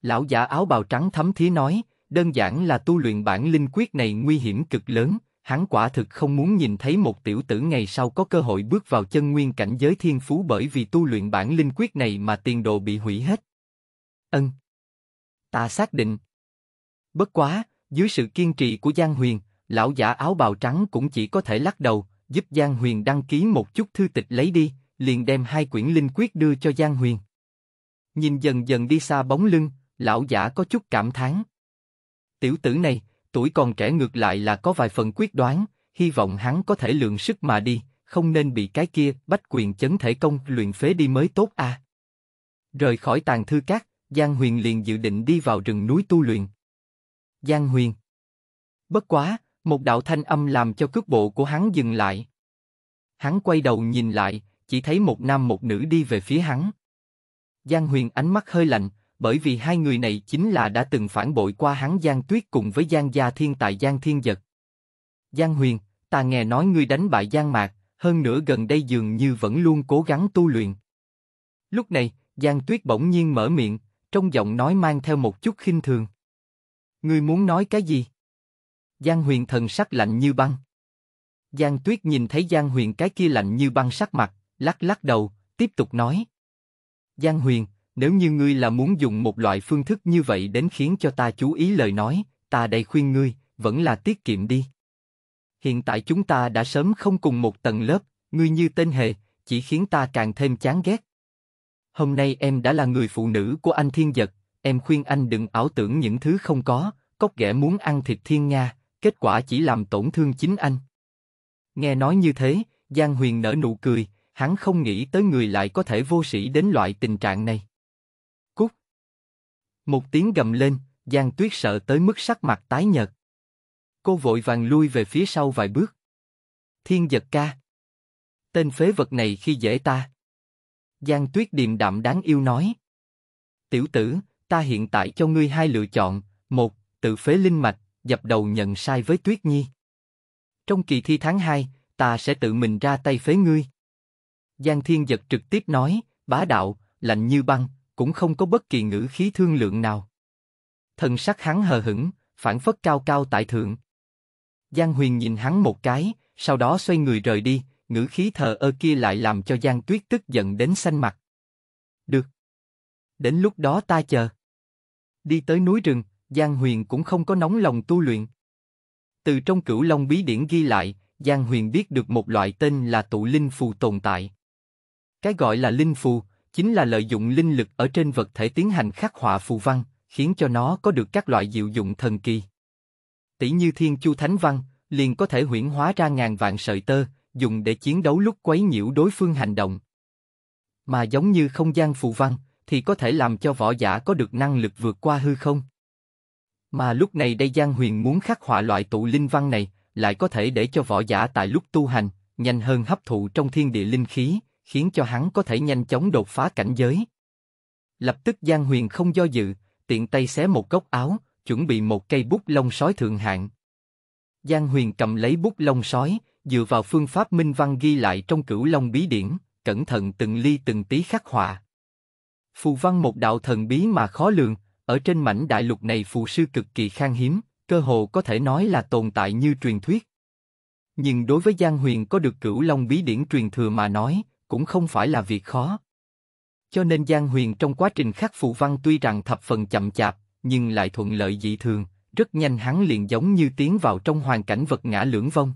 Lão giả áo bào trắng thấm thí nói, đơn giản là tu luyện bản linh quyết này nguy hiểm cực lớn, hắn quả thực không muốn nhìn thấy một tiểu tử ngày sau có cơ hội bước vào chân nguyên cảnh giới thiên phú bởi vì tu luyện bản linh quyết này mà tiền đồ bị hủy hết. Ân. Ta xác định. Bất quá, dưới sự kiên trì của Giang Huyền, lão giả áo bào trắng cũng chỉ có thể lắc đầu, giúp Giang Huyền đăng ký một chút thư tịch lấy đi, liền đem hai quyển linh quyết đưa cho Giang Huyền. Nhìn dần dần đi xa bóng lưng, lão giả có chút cảm thán. Tiểu tử này, tuổi còn trẻ ngược lại là có vài phần quyết đoán, hy vọng hắn có thể lượng sức mà đi, không nên bị cái kia bách quyền chấn thể công luyện phế đi mới tốt à. Rời khỏi tàn thư cát, Giang Huyền liền dự định đi vào rừng núi tu luyện. Giang Huyền Bất quá, một đạo thanh âm làm cho cước bộ của hắn dừng lại. Hắn quay đầu nhìn lại, chỉ thấy một nam một nữ đi về phía hắn. Giang Huyền ánh mắt hơi lạnh, bởi vì hai người này chính là đã từng phản bội qua hắn Giang Tuyết cùng với Giang Gia Thiên tại Giang Thiên Giật. Giang Huyền, ta nghe nói ngươi đánh bại Giang Mạc, hơn nữa gần đây dường như vẫn luôn cố gắng tu luyện. Lúc này, Giang Tuyết bỗng nhiên mở miệng, trong giọng nói mang theo một chút khinh thường. Ngươi muốn nói cái gì? Giang Huyền thần sắc lạnh như băng. Giang Tuyết nhìn thấy Giang Huyền cái kia lạnh như băng sắc mặt, lắc lắc đầu, tiếp tục nói. Giang Huyền, nếu như ngươi là muốn dùng một loại phương thức như vậy đến khiến cho ta chú ý lời nói, ta đây khuyên ngươi, vẫn là tiết kiệm đi. Hiện tại chúng ta đã sớm không cùng một tầng lớp, ngươi như tên hề, chỉ khiến ta càng thêm chán ghét. Hôm nay em đã là người phụ nữ của anh Thiên Giật, em khuyên anh đừng ảo tưởng những thứ không có, cốc ghẻ muốn ăn thịt thiên nga, kết quả chỉ làm tổn thương chính anh. Nghe nói như thế, Giang Huyền nở nụ cười, hắn không nghĩ tới người lại có thể vô sĩ đến loại tình trạng này. Một tiếng gầm lên, Giang Tuyết sợ tới mức sắc mặt tái nhợt. Cô vội vàng lui về phía sau vài bước. Thiên giật ca. Tên phế vật này khi dễ ta. Giang Tuyết điềm đạm đáng yêu nói. Tiểu tử, ta hiện tại cho ngươi hai lựa chọn. Một, tự phế linh mạch, dập đầu nhận sai với Tuyết Nhi. Trong kỳ thi tháng 2, ta sẽ tự mình ra tay phế ngươi. Giang Thiên Giật trực tiếp nói, bá đạo, lạnh như băng, cũng không có bất kỳ ngữ khí thương lượng nào. Thần sắc hắn hờ hững, phản phất cao cao tại thượng. Giang Huyền nhìn hắn một cái, sau đó xoay người rời đi, ngữ khí thờ ơ kia lại làm cho Giang Tuyết tức giận đến xanh mặt. Được. Đến lúc đó ta chờ. Đi tới núi rừng, Giang Huyền cũng không có nóng lòng tu luyện. Từ trong cửu long bí điển ghi lại, Giang Huyền biết được một loại tên là tụ linh phù tồn tại. Cái gọi là linh phù, chính là lợi dụng linh lực ở trên vật thể tiến hành khắc họa phù văn, khiến cho nó có được các loại diệu dụng thần kỳ. Tỷ như Thiên Chu Thánh Văn, liền có thể huyển hóa ra ngàn vạn sợi tơ, dùng để chiến đấu lúc quấy nhiễu đối phương hành động. Mà giống như không gian phù văn, thì có thể làm cho võ giả có được năng lực vượt qua hư không. Mà lúc này đây Giang Huyền muốn khắc họa loại tụ linh văn này, lại có thể để cho võ giả tại lúc tu hành, nhanh hơn hấp thụ trong thiên địa linh khí, khiến cho hắn có thể nhanh chóng đột phá cảnh giới. Lập tức Giang Huyền không do dự, tiện tay xé một góc áo, chuẩn bị một cây bút lông sói thượng hạng. Giang Huyền cầm lấy bút lông sói, dựa vào phương pháp minh văn ghi lại trong cửu long bí điển, cẩn thận từng ly từng tí khắc họa. Phù văn một đạo thần bí mà khó lường, ở trên mảnh đại lục này phù sư cực kỳ khan hiếm, cơ hồ có thể nói là tồn tại như truyền thuyết. Nhưng đối với Giang Huyền có được cửu long bí điển truyền thừa mà nói, cũng không phải là việc khó. Cho nên Giang Huyền trong quá trình khắc phụ văn tuy rằng thập phần chậm chạp, nhưng lại thuận lợi dị thường, rất nhanh hắn liền giống như tiến vào trong hoàn cảnh vật ngã lưỡng vong.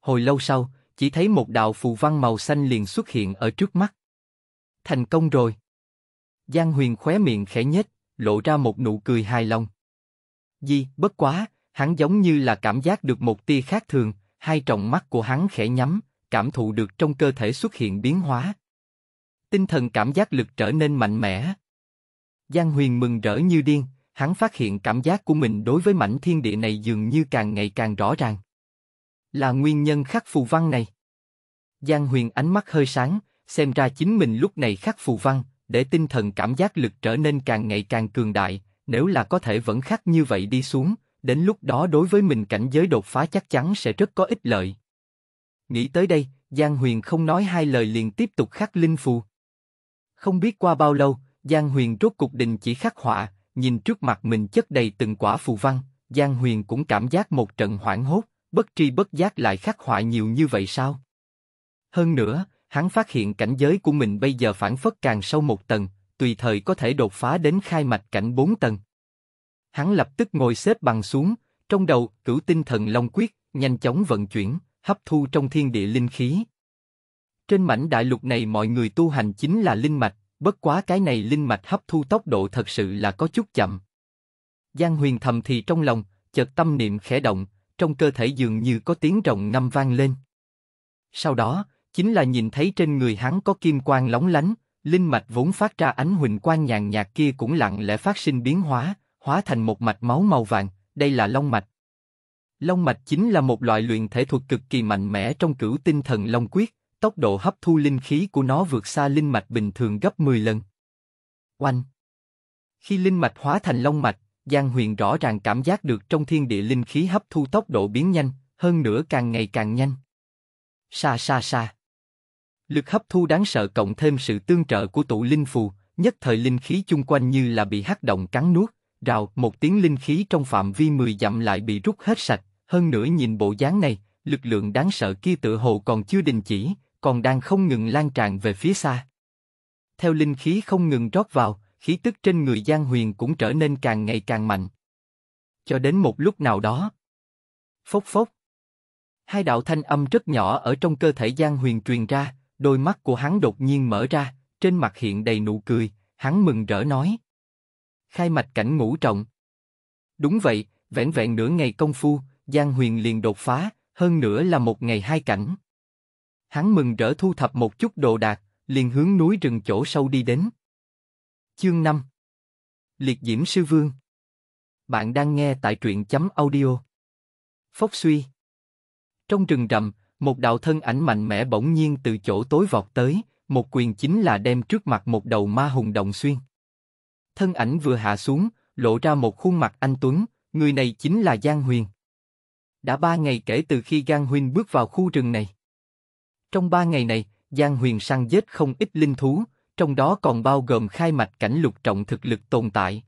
Hồi lâu sau, chỉ thấy một đạo phù văn màu xanh liền xuất hiện ở trước mắt. Thành công rồi. Giang Huyền khóe miệng khẽ nhếch, lộ ra một nụ cười hài lòng. Gì, bất quá, hắn giống như là cảm giác được một tia khác thường, hai tròng mắt của hắn khẽ nhắm, cảm thụ được trong cơ thể xuất hiện biến hóa. Tinh thần cảm giác lực trở nên mạnh mẽ. Giang Huyền mừng rỡ như điên, hắn phát hiện cảm giác của mình đối với mảnh thiên địa này dường như càng ngày càng rõ ràng. Là nguyên nhân khắc phù văn này. Giang Huyền ánh mắt hơi sáng, xem ra chính mình lúc này khắc phù văn, để tinh thần cảm giác lực trở nên càng ngày càng cường đại, nếu là có thể vẫn khắc như vậy đi xuống, đến lúc đó đối với mình cảnh giới đột phá chắc chắn sẽ rất có ích lợi. Nghĩ tới đây, Giang Huyền không nói hai lời liền tiếp tục khắc linh phù. Không biết qua bao lâu, Giang Huyền rốt cục đình chỉ khắc họa, nhìn trước mặt mình chất đầy từng quả phù văn, Giang Huyền cũng cảm giác một trận hoảng hốt, bất tri bất giác lại khắc họa nhiều như vậy sao? Hơn nữa, hắn phát hiện cảnh giới của mình bây giờ phản phất càng sâu một tầng, tùy thời có thể đột phá đến khai mạch cảnh bốn tầng. Hắn lập tức ngồi xếp bằng xuống, trong đầu cửu tinh thần long quyết nhanh chóng vận chuyển hấp thu trong thiên địa linh khí. Trên mảnh đại lục này mọi người tu hành chính là linh mạch, bất quá cái này linh mạch hấp thu tốc độ thật sự là có chút chậm. Giang huyền thầm thì trong lòng, chợt tâm niệm khẽ động, trong cơ thể dường như có tiếng rồng ngâm vang lên. Sau đó, chính là nhìn thấy trên người hắn có kim quang lóng lánh, linh mạch vốn phát ra ánh huỳnh quang nhàn nhạt kia cũng lặng lẽ phát sinh biến hóa, hóa thành một mạch máu màu vàng, đây là long mạch. Long mạch chính là một loại luyện thể thuật cực kỳ mạnh mẽ trong cửu tinh thần long quyết, tốc độ hấp thu linh khí của nó vượt xa linh mạch bình thường gấp 10 lần. Oanh! Khi linh mạch hóa thành long mạch, Giang Huyền rõ ràng cảm giác được trong thiên địa linh khí hấp thu tốc độ biến nhanh, hơn nữa càng ngày càng nhanh. Xa xa xa. Lực hấp thu đáng sợ cộng thêm sự tương trợ của tụ linh phù, nhất thời linh khí chung quanh như là bị hắc động cắn nuốt, rào một tiếng linh khí trong phạm vi 10 dặm lại bị rút hết sạch, hơn nữa nhìn bộ dáng này, lực lượng đáng sợ kia tự hồ còn chưa đình chỉ, còn đang không ngừng lan tràn về phía xa. Theo linh khí không ngừng rót vào, khí tức trên người Giang Huyền cũng trở nên càng ngày càng mạnh. Cho đến một lúc nào đó. Phốc phốc. Hai đạo thanh âm rất nhỏ ở trong cơ thể Giang Huyền truyền ra, đôi mắt của hắn đột nhiên mở ra, trên mặt hiện đầy nụ cười, hắn mừng rỡ nói. Khai mạch cảnh ngũ trọng. Đúng vậy, vẻn vẹn nửa ngày công phu, Giang Huyền liền đột phá, hơn nữa là một ngày hai cảnh. Hắn mừng rỡ thu thập một chút đồ đạc, liền hướng núi rừng chỗ sâu đi đến. Chương 5 Liệt Diễm Sư Vương Bạn đang nghe tại truyện chấm audio. Phốc suy Trong rừng rậm, một đạo thân ảnh mạnh mẽ bỗng nhiên từ chỗ tối vọt tới, một quyền chính là đem trước mặt một đầu ma hùng động xuyên. Thân ảnh vừa hạ xuống, lộ ra một khuôn mặt anh Tuấn, người này chính là Giang Huyền đã ba ngày kể từ khi Giang Huyền bước vào khu rừng này. Trong ba ngày này, Giang Huyền săn giết không ít linh thú, trong đó còn bao gồm khai mạch cảnh lục trọng thực lực tồn tại.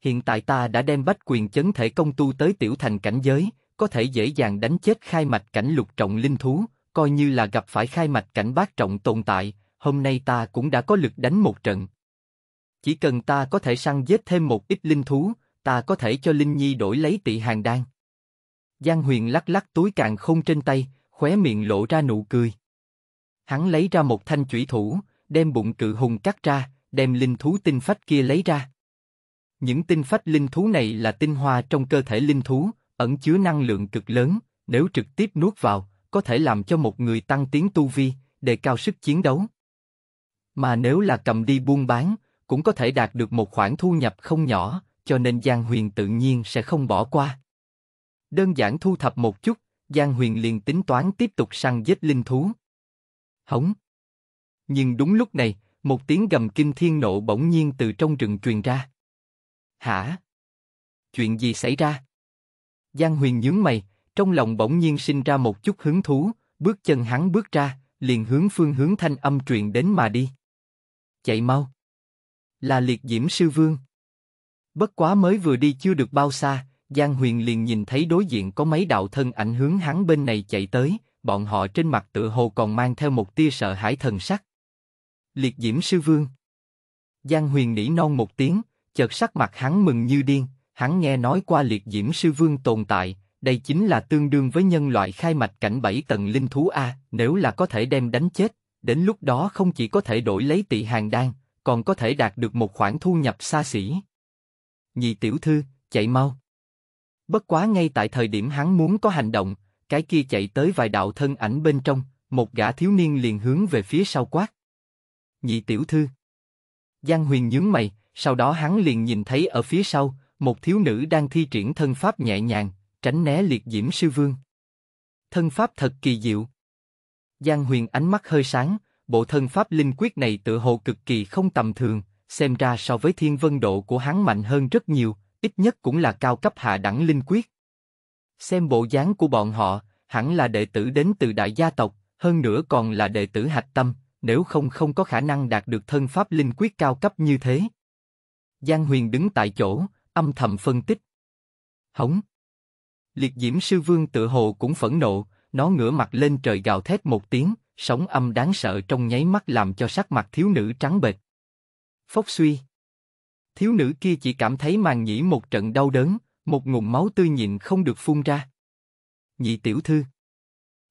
Hiện tại ta đã đem bách quyền chấn thể công tu tới tiểu thành cảnh giới, có thể dễ dàng đánh chết khai mạch cảnh lục trọng linh thú, coi như là gặp phải khai mạch cảnh bát trọng tồn tại, hôm nay ta cũng đã có lực đánh một trận. Chỉ cần ta có thể săn giết thêm một ít linh thú, ta có thể cho Linh Nhi đổi lấy tỷ hàng đan. Giang Huyền lắc lắc túi càng không trên tay, khóe miệng lộ ra nụ cười. Hắn lấy ra một thanh chủy thủ, đem bụng cự hùng cắt ra, đem linh thú tinh phách kia lấy ra. Những tinh phách linh thú này là tinh hoa trong cơ thể linh thú, ẩn chứa năng lượng cực lớn, nếu trực tiếp nuốt vào, có thể làm cho một người tăng tiến tu vi, đề cao sức chiến đấu. Mà nếu là cầm đi buôn bán, cũng có thể đạt được một khoản thu nhập không nhỏ, cho nên Giang Huyền tự nhiên sẽ không bỏ qua. Đơn giản thu thập một chút, Giang Huyền liền tính toán tiếp tục săn giết linh thú. Hống. Nhưng đúng lúc này, một tiếng gầm kinh thiên nộ bỗng nhiên từ trong rừng truyền ra. Hả? Chuyện gì xảy ra? Giang Huyền nhướng mày, trong lòng bỗng nhiên sinh ra một chút hứng thú, bước chân hắn bước ra, liền hướng phương hướng thanh âm truyền đến mà đi. Chạy mau. Là liệt diễm sư vương. Bất quá mới vừa đi chưa được bao xa, Giang Huyền liền nhìn thấy đối diện có mấy đạo thân ảnh hướng hắn bên này chạy tới, bọn họ trên mặt tựa hồ còn mang theo một tia sợ hãi thần sắc. Liệt Diễm Sư Vương Giang Huyền nỉ non một tiếng, chợt sắc mặt hắn mừng như điên, hắn nghe nói qua Liệt Diễm Sư Vương tồn tại, đây chính là tương đương với nhân loại khai mạch cảnh bảy tầng linh thú A, nếu là có thể đem đánh chết, đến lúc đó không chỉ có thể đổi lấy tỷ hàng đan, còn có thể đạt được một khoản thu nhập xa xỉ. Nhị tiểu thư, chạy mau. Bất quá ngay tại thời điểm hắn muốn có hành động, cái kia chạy tới vài đạo thân ảnh bên trong, một gã thiếu niên liền hướng về phía sau quát. Nhị tiểu thư. Giang huyền nhướng mày, sau đó hắn liền nhìn thấy ở phía sau, một thiếu nữ đang thi triển thân pháp nhẹ nhàng, tránh né liệt diễm sư vương. Thân pháp thật kỳ diệu. Giang huyền ánh mắt hơi sáng, bộ thân pháp linh quyết này tự hồ cực kỳ không tầm thường, xem ra so với thiên vân độ của hắn mạnh hơn rất nhiều, ít nhất cũng là cao cấp hạ đẳng linh quyết. Xem bộ dáng của bọn họ, hẳn là đệ tử đến từ đại gia tộc, hơn nữa còn là đệ tử hạch tâm, nếu không không có khả năng đạt được thân pháp linh quyết cao cấp như thế. Giang Huyền đứng tại chỗ, âm thầm phân tích. Hống. Liệt Diễm Sư Vương tự hồ cũng phẫn nộ, nó ngửa mặt lên trời gào thét một tiếng, sóng âm đáng sợ trong nháy mắt làm cho sắc mặt thiếu nữ trắng bệch. Phốc suy thiếu nữ kia chỉ cảm thấy màng nhĩ một trận đau đớn, một ngụm máu tươi nhịn không được phun ra. Nhị tiểu thư.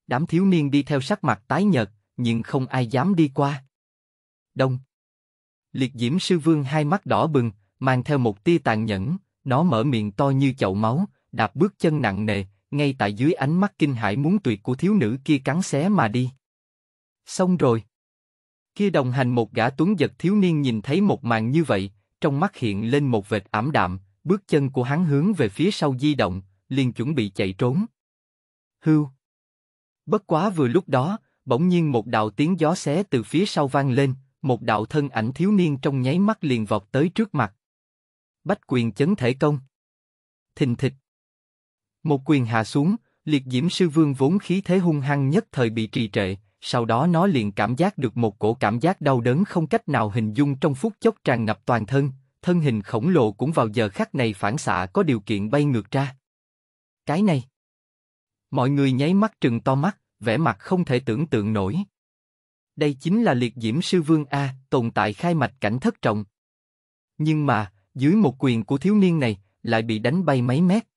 Đám thiếu niên đi theo sắc mặt tái nhợt, nhưng không ai dám đi qua. Đông. Liệt diễm sư vương hai mắt đỏ bừng, mang theo một tia tàn nhẫn, nó mở miệng to như chậu máu, đạp bước chân nặng nề, ngay tại dưới ánh mắt kinh hãi muốn tuyệt của thiếu nữ kia cắn xé mà đi. Xong rồi. Kia đồng hành một gã tuấn giật thiếu niên nhìn thấy một màn như vậy, trong mắt hiện lên một vệt ảm đạm, bước chân của hắn hướng về phía sau di động, liền chuẩn bị chạy trốn. Hưu. Bất quá vừa lúc đó, bỗng nhiên một đạo tiếng gió xé từ phía sau vang lên, một đạo thân ảnh thiếu niên trong nháy mắt liền vọt tới trước mặt. Bách quyền chấn thể công. Thình thịch. Một quyền hạ xuống, liệt diễm sư vương vốn khí thế hung hăng nhất thời bị trì trệ, sau đó nó liền cảm giác được một cổ cảm giác đau đớn không cách nào hình dung trong phút chốc tràn ngập toàn thân, thân hình khổng lồ cũng vào giờ khắc này phản xạ có điều kiện bay ngược ra. Cái này. Mọi người nháy mắt trừng to mắt, vẻ mặt không thể tưởng tượng nổi. Đây chính là liệt diễm sư vương A, tồn tại khai mạch cảnh thất trọng. Nhưng mà, dưới một quyền của thiếu niên này, lại bị đánh bay mấy mét.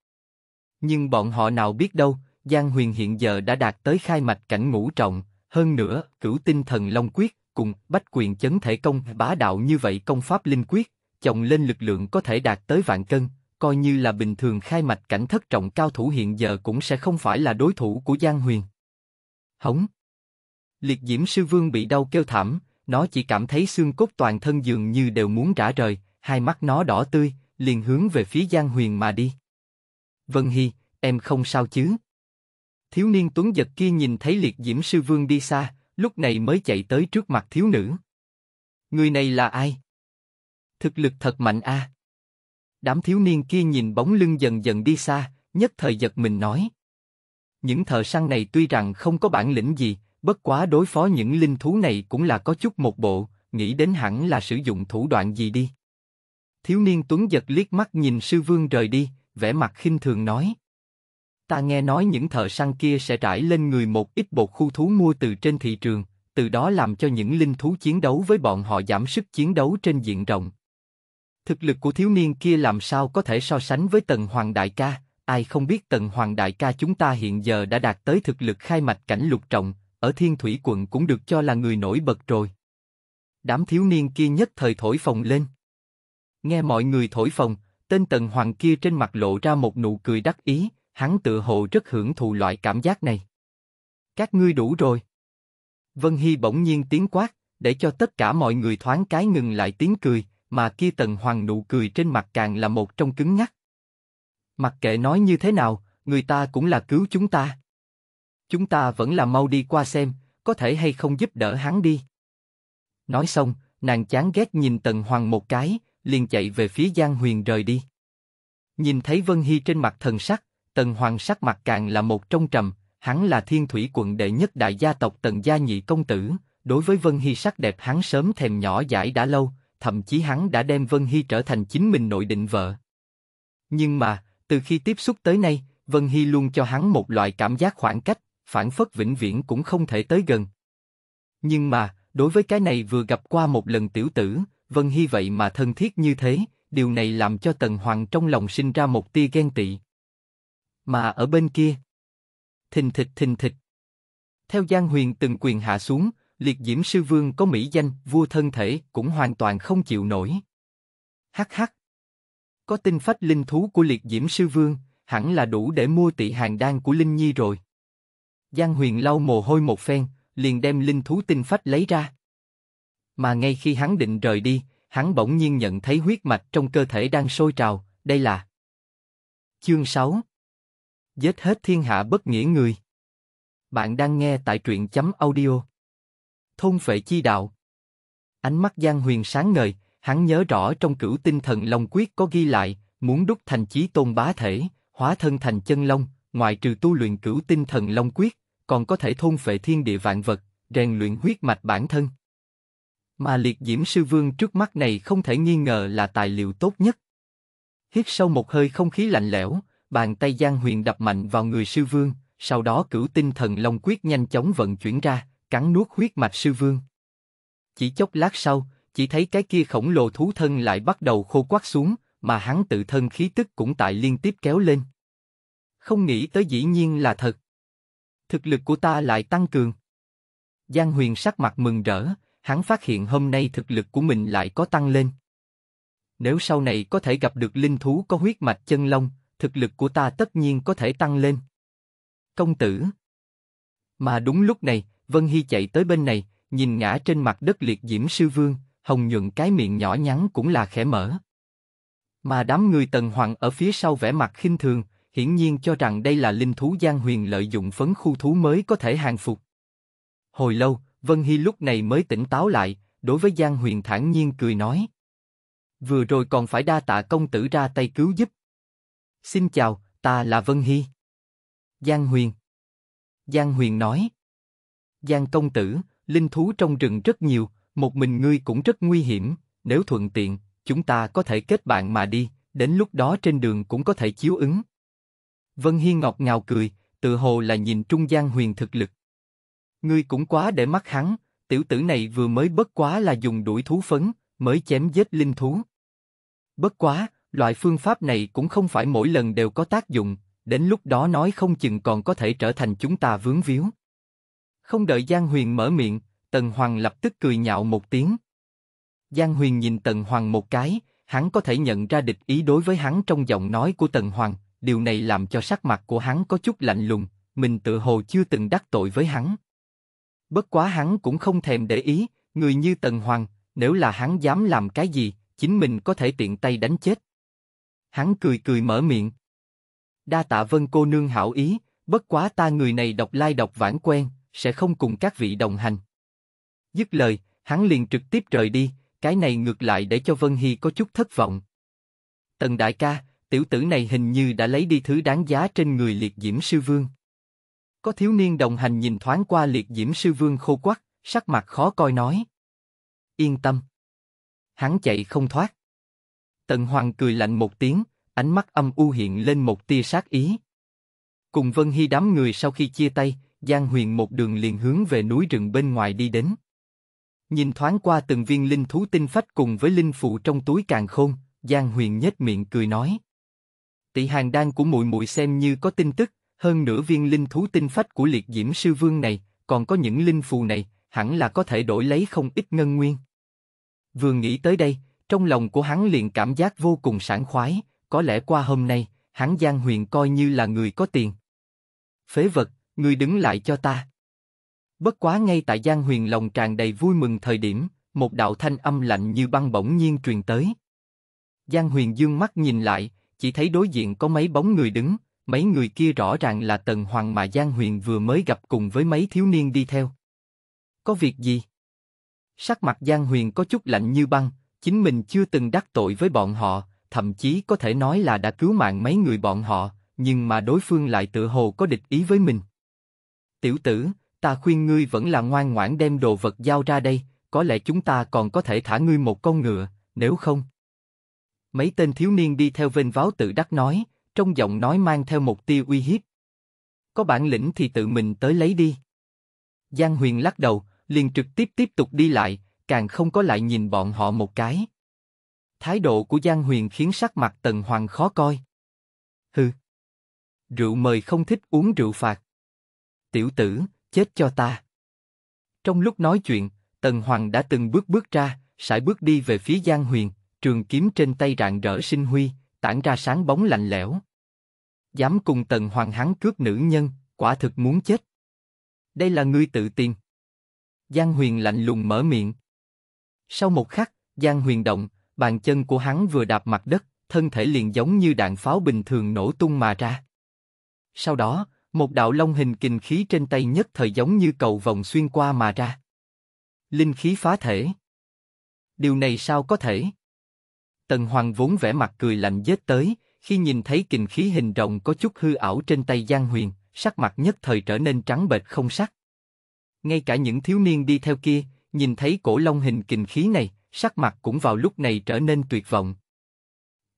Nhưng bọn họ nào biết đâu, Giang Huyền hiện giờ đã đạt tới khai mạch cảnh ngũ trọng, hơn nữa, cửu tinh thần long quyết cùng bách quyền chấn thể công bá đạo như vậy công pháp linh quyết, chồng lên lực lượng có thể đạt tới vạn cân, coi như là bình thường khai mạch cảnh thất trọng cao thủ hiện giờ cũng sẽ không phải là đối thủ của Giang Huyền. Hống Liệt diễm sư vương bị đau kêu thảm, nó chỉ cảm thấy xương cốt toàn thân dường như đều muốn rã rời, hai mắt nó đỏ tươi, liền hướng về phía Giang Huyền mà đi. Vân Hy, em không sao chứ? Thiếu niên tuấn giật kia nhìn thấy liệt diễm sư vương đi xa, lúc này mới chạy tới trước mặt thiếu nữ. Người này là ai? Thực lực thật mạnh a. À? Đám thiếu niên kia nhìn bóng lưng dần dần đi xa, nhất thời giật mình nói. Những thợ săn này tuy rằng không có bản lĩnh gì, bất quá đối phó những linh thú này cũng là có chút một bộ, nghĩ đến hẳn là sử dụng thủ đoạn gì đi. Thiếu niên tuấn giật liếc mắt nhìn sư vương rời đi, vẻ mặt khinh thường nói. Ta nghe nói những thợ săn kia sẽ trải lên người một ít bột khu thú mua từ trên thị trường, từ đó làm cho những linh thú chiến đấu với bọn họ giảm sức chiến đấu trên diện rộng. Thực lực của thiếu niên kia làm sao có thể so sánh với tần hoàng đại ca, ai không biết tần hoàng đại ca chúng ta hiện giờ đã đạt tới thực lực khai mạch cảnh lục trọng, ở thiên thủy quận cũng được cho là người nổi bật rồi. Đám thiếu niên kia nhất thời thổi phồng lên. Nghe mọi người thổi phồng, tên tần hoàng kia trên mặt lộ ra một nụ cười đắc ý, hắn tự hồ rất hưởng thụ loại cảm giác này. Các ngươi đủ rồi. Vân Hy bỗng nhiên tiếng quát, để cho tất cả mọi người thoáng cái ngừng lại tiếng cười, mà kia tần hoàng nụ cười trên mặt càng là một trong cứng nhắc. Mặc kệ nói như thế nào, người ta cũng là cứu chúng ta. Chúng ta vẫn là mau đi qua xem, có thể hay không giúp đỡ hắn đi. Nói xong, nàng chán ghét nhìn tần hoàng một cái, liền chạy về phía Giang Huyền rời đi. Nhìn thấy Vân Hy trên mặt thần sắc, Tần Hoàng sắc mặt càng là một trong trầm, hắn là thiên thủy quận đệ nhất đại gia tộc Tần gia nhị công tử, đối với Vân Hy sắc đẹp hắn sớm thèm nhỏ dãi đã lâu, thậm chí hắn đã đem Vân Hy trở thành chính mình nội định vợ. Nhưng mà, từ khi tiếp xúc tới nay, Vân Hy luôn cho hắn một loại cảm giác khoảng cách, phản phất vĩnh viễn cũng không thể tới gần. Nhưng mà, đối với cái này vừa gặp qua một lần tiểu tử, Vân Hy vậy mà thân thiết như thế, điều này làm cho Tần Hoàng trong lòng sinh ra một tia ghen tị. Mà ở bên kia, thình thịch thình thịch. Theo Giang Huyền từng quyền hạ xuống, liệt diễm sư vương có mỹ danh, vua thân thể cũng hoàn toàn không chịu nổi. Hắc hắc. Có tinh phách linh thú của liệt diễm sư vương, hẳn là đủ để mua tỷ hàng đan của Linh Nhi rồi. Giang Huyền lau mồ hôi một phen, liền đem linh thú tinh phách lấy ra. Mà ngay khi hắn định rời đi, hắn bỗng nhiên nhận thấy huyết mạch trong cơ thể đang sôi trào, đây là... Chương 6 Giết hết thiên hạ bất nghĩa người. Bạn đang nghe tại truyện chấm audio. Thôn phệ chi đạo. Ánh mắt Giang Huyền sáng ngời, hắn nhớ rõ trong cửu tinh thần long quyết có ghi lại, muốn đúc thành chí tôn bá thể, hóa thân thành chân long, ngoại trừ tu luyện cửu tinh thần long quyết, còn có thể thôn phệ thiên địa vạn vật, rèn luyện huyết mạch bản thân. Mà liệt diễm sư vương trước mắt này không thể nghi ngờ là tài liệu tốt nhất. Hít sâu một hơi không khí lạnh lẽo, bàn tay Giang Huyền đập mạnh vào người sư vương, sau đó cửu tinh thần long quyết nhanh chóng vận chuyển ra, cắn nuốt huyết mạch sư vương. Chỉ chốc lát sau, chỉ thấy cái kia khổng lồ thú thân lại bắt đầu khô quắt xuống, mà hắn tự thân khí tức cũng tại liên tiếp kéo lên. Không nghĩ tới dĩ nhiên là thật. Thực lực của ta lại tăng cường. Giang Huyền sắc mặt mừng rỡ, hắn phát hiện hôm nay thực lực của mình lại có tăng lên. Nếu sau này có thể gặp được linh thú có huyết mạch chân long, thực lực của ta tất nhiên có thể tăng lên. Công tử. Mà đúng lúc này, Vân Hy chạy tới bên này, nhìn ngã trên mặt đất liệt diễm sư vương, hồng nhuận cái miệng nhỏ nhắn cũng là khẽ mở. Mà đám người tần hoàng ở phía sau vẻ mặt khinh thường, hiển nhiên cho rằng đây là linh thú giang huyền lợi dụng phấn khu thú mới có thể hàng phục. Hồi lâu, Vân Hy lúc này mới tỉnh táo lại, đối với Giang Huyền thản nhiên cười nói. Vừa rồi còn phải đa tạ công tử ra tay cứu giúp, Xin chào, ta là Vân Hy. Giang Huyền. Giang Huyền nói. Giang công tử, linh thú trong rừng rất nhiều, một mình ngươi cũng rất nguy hiểm. Nếu thuận tiện, chúng ta có thể kết bạn mà đi, đến lúc đó trên đường cũng có thể chiếu ứng. Vân Hy ngọt ngào cười, tự hồ là nhìn trung Giang Huyền thực lực. Ngươi cũng quá để mắt hắn, tiểu tử này vừa mới bất quá là dùng đuổi thú phấn, mới chém giết linh thú. Bất quá, Loại phương pháp này cũng không phải mỗi lần đều có tác dụng, đến lúc đó nói không chừng còn có thể trở thành chúng ta vướng víu. Không đợi Giang Huyền mở miệng, Tần Hoàng lập tức cười nhạo một tiếng. Giang Huyền nhìn Tần Hoàng một cái, hắn có thể nhận ra địch ý đối với hắn trong giọng nói của Tần Hoàng, điều này làm cho sắc mặt của hắn có chút lạnh lùng, mình tự hồ chưa từng đắc tội với hắn. Bất quá hắn cũng không thèm để ý, người như Tần Hoàng, nếu là hắn dám làm cái gì, chính mình có thể tiện tay đánh chết. Hắn cười cười mở miệng. Đa tạ vân cô nương hảo ý, bất quá ta người này độc lai độc đọc vãn quen, sẽ không cùng các vị đồng hành. Dứt lời, hắn liền trực tiếp rời đi, cái này ngược lại để cho Vân Hy có chút thất vọng. Tần đại ca, tiểu tử này hình như đã lấy đi thứ đáng giá trên người liệt diễm sư vương. Có thiếu niên đồng hành nhìn thoáng qua liệt diễm sư vương khô quắc, sắc mặt khó coi nói. Yên tâm. Hắn chạy không thoát. Tần Hoàng cười lạnh một tiếng, ánh mắt âm u hiện lên một tia sát ý. Cùng Vân Hy đám người sau khi chia tay, Giang Huyền một đường liền hướng về núi rừng bên ngoài đi đến. Nhìn thoáng qua từng viên linh thú tinh phách cùng với linh phụ trong túi càng khôn, Giang Huyền nhếch miệng cười nói. Tỷ hàng đan của muội muội xem như có tin tức, hơn nửa viên linh thú tinh phách của liệt diễm sư vương này, còn có những linh phù này, hẳn là có thể đổi lấy không ít ngân nguyên. Vừa nghĩ tới đây, trong lòng của hắn liền cảm giác vô cùng sảng khoái, có lẽ qua hôm nay, hắn Giang Huyền coi như là người có tiền. Phế vật, người đứng lại cho ta. Bất quá ngay tại Giang Huyền lòng tràn đầy vui mừng thời điểm, một đạo thanh âm lạnh như băng bỗng nhiên truyền tới. Giang Huyền dương mắt nhìn lại, chỉ thấy đối diện có mấy bóng người đứng, mấy người kia rõ ràng là Tần Hoàng mà Giang Huyền vừa mới gặp cùng với mấy thiếu niên đi theo. Có việc gì? Sắc mặt Giang Huyền có chút lạnh như băng, chính mình chưa từng đắc tội với bọn họ, thậm chí có thể nói là đã cứu mạng mấy người bọn họ, nhưng mà đối phương lại tự hồ có địch ý với mình. Tiểu tử, ta khuyên ngươi vẫn là ngoan ngoãn đem đồ vật giao ra đây, có lẽ chúng ta còn có thể thả ngươi một con ngựa, nếu không. Mấy tên thiếu niên đi theo vênh váo tự đắc nói, trong giọng nói mang theo một tia uy hiếp. Có bản lĩnh thì tự mình tới lấy đi. Giang Huyền lắc đầu, liền trực tiếp tiếp tục đi lại, càng không có lại nhìn bọn họ một cái. Thái độ của Giang Huyền khiến sắc mặt Tần Hoàng khó coi. Hừ. Rượu mời không thích uống rượu phạt. Tiểu tử, chết cho ta. Trong lúc nói chuyện, Tần Hoàng đã từng bước bước ra, sải bước đi về phía Giang Huyền, trường kiếm trên tay rạng rỡ sinh huy, tản ra sáng bóng lạnh lẽo. Dám cùng Tần Hoàng hắn cướp nữ nhân, quả thực muốn chết. Đây là ngươi tự tìm. Giang Huyền lạnh lùng mở miệng, sau một khắc, Giang huyền động, bàn chân của hắn vừa đạp mặt đất, thân thể liền giống như đạn pháo bình thường nổ tung mà ra. Sau đó, một đạo long hình kình khí trên tay nhất thời giống như cầu vòng xuyên qua mà ra. Linh khí phá thể. Điều này sao có thể? Tần Hoàng vốn vẻ mặt cười lạnh dết tới, khi nhìn thấy kình khí hình rồng có chút hư ảo trên tay Giang Huyền, sắc mặt nhất thời trở nên trắng bệch không sắc. Ngay cả những thiếu niên đi theo kia, Nhìn thấy cổ long hình kình khí này, sắc mặt cũng vào lúc này trở nên tuyệt vọng.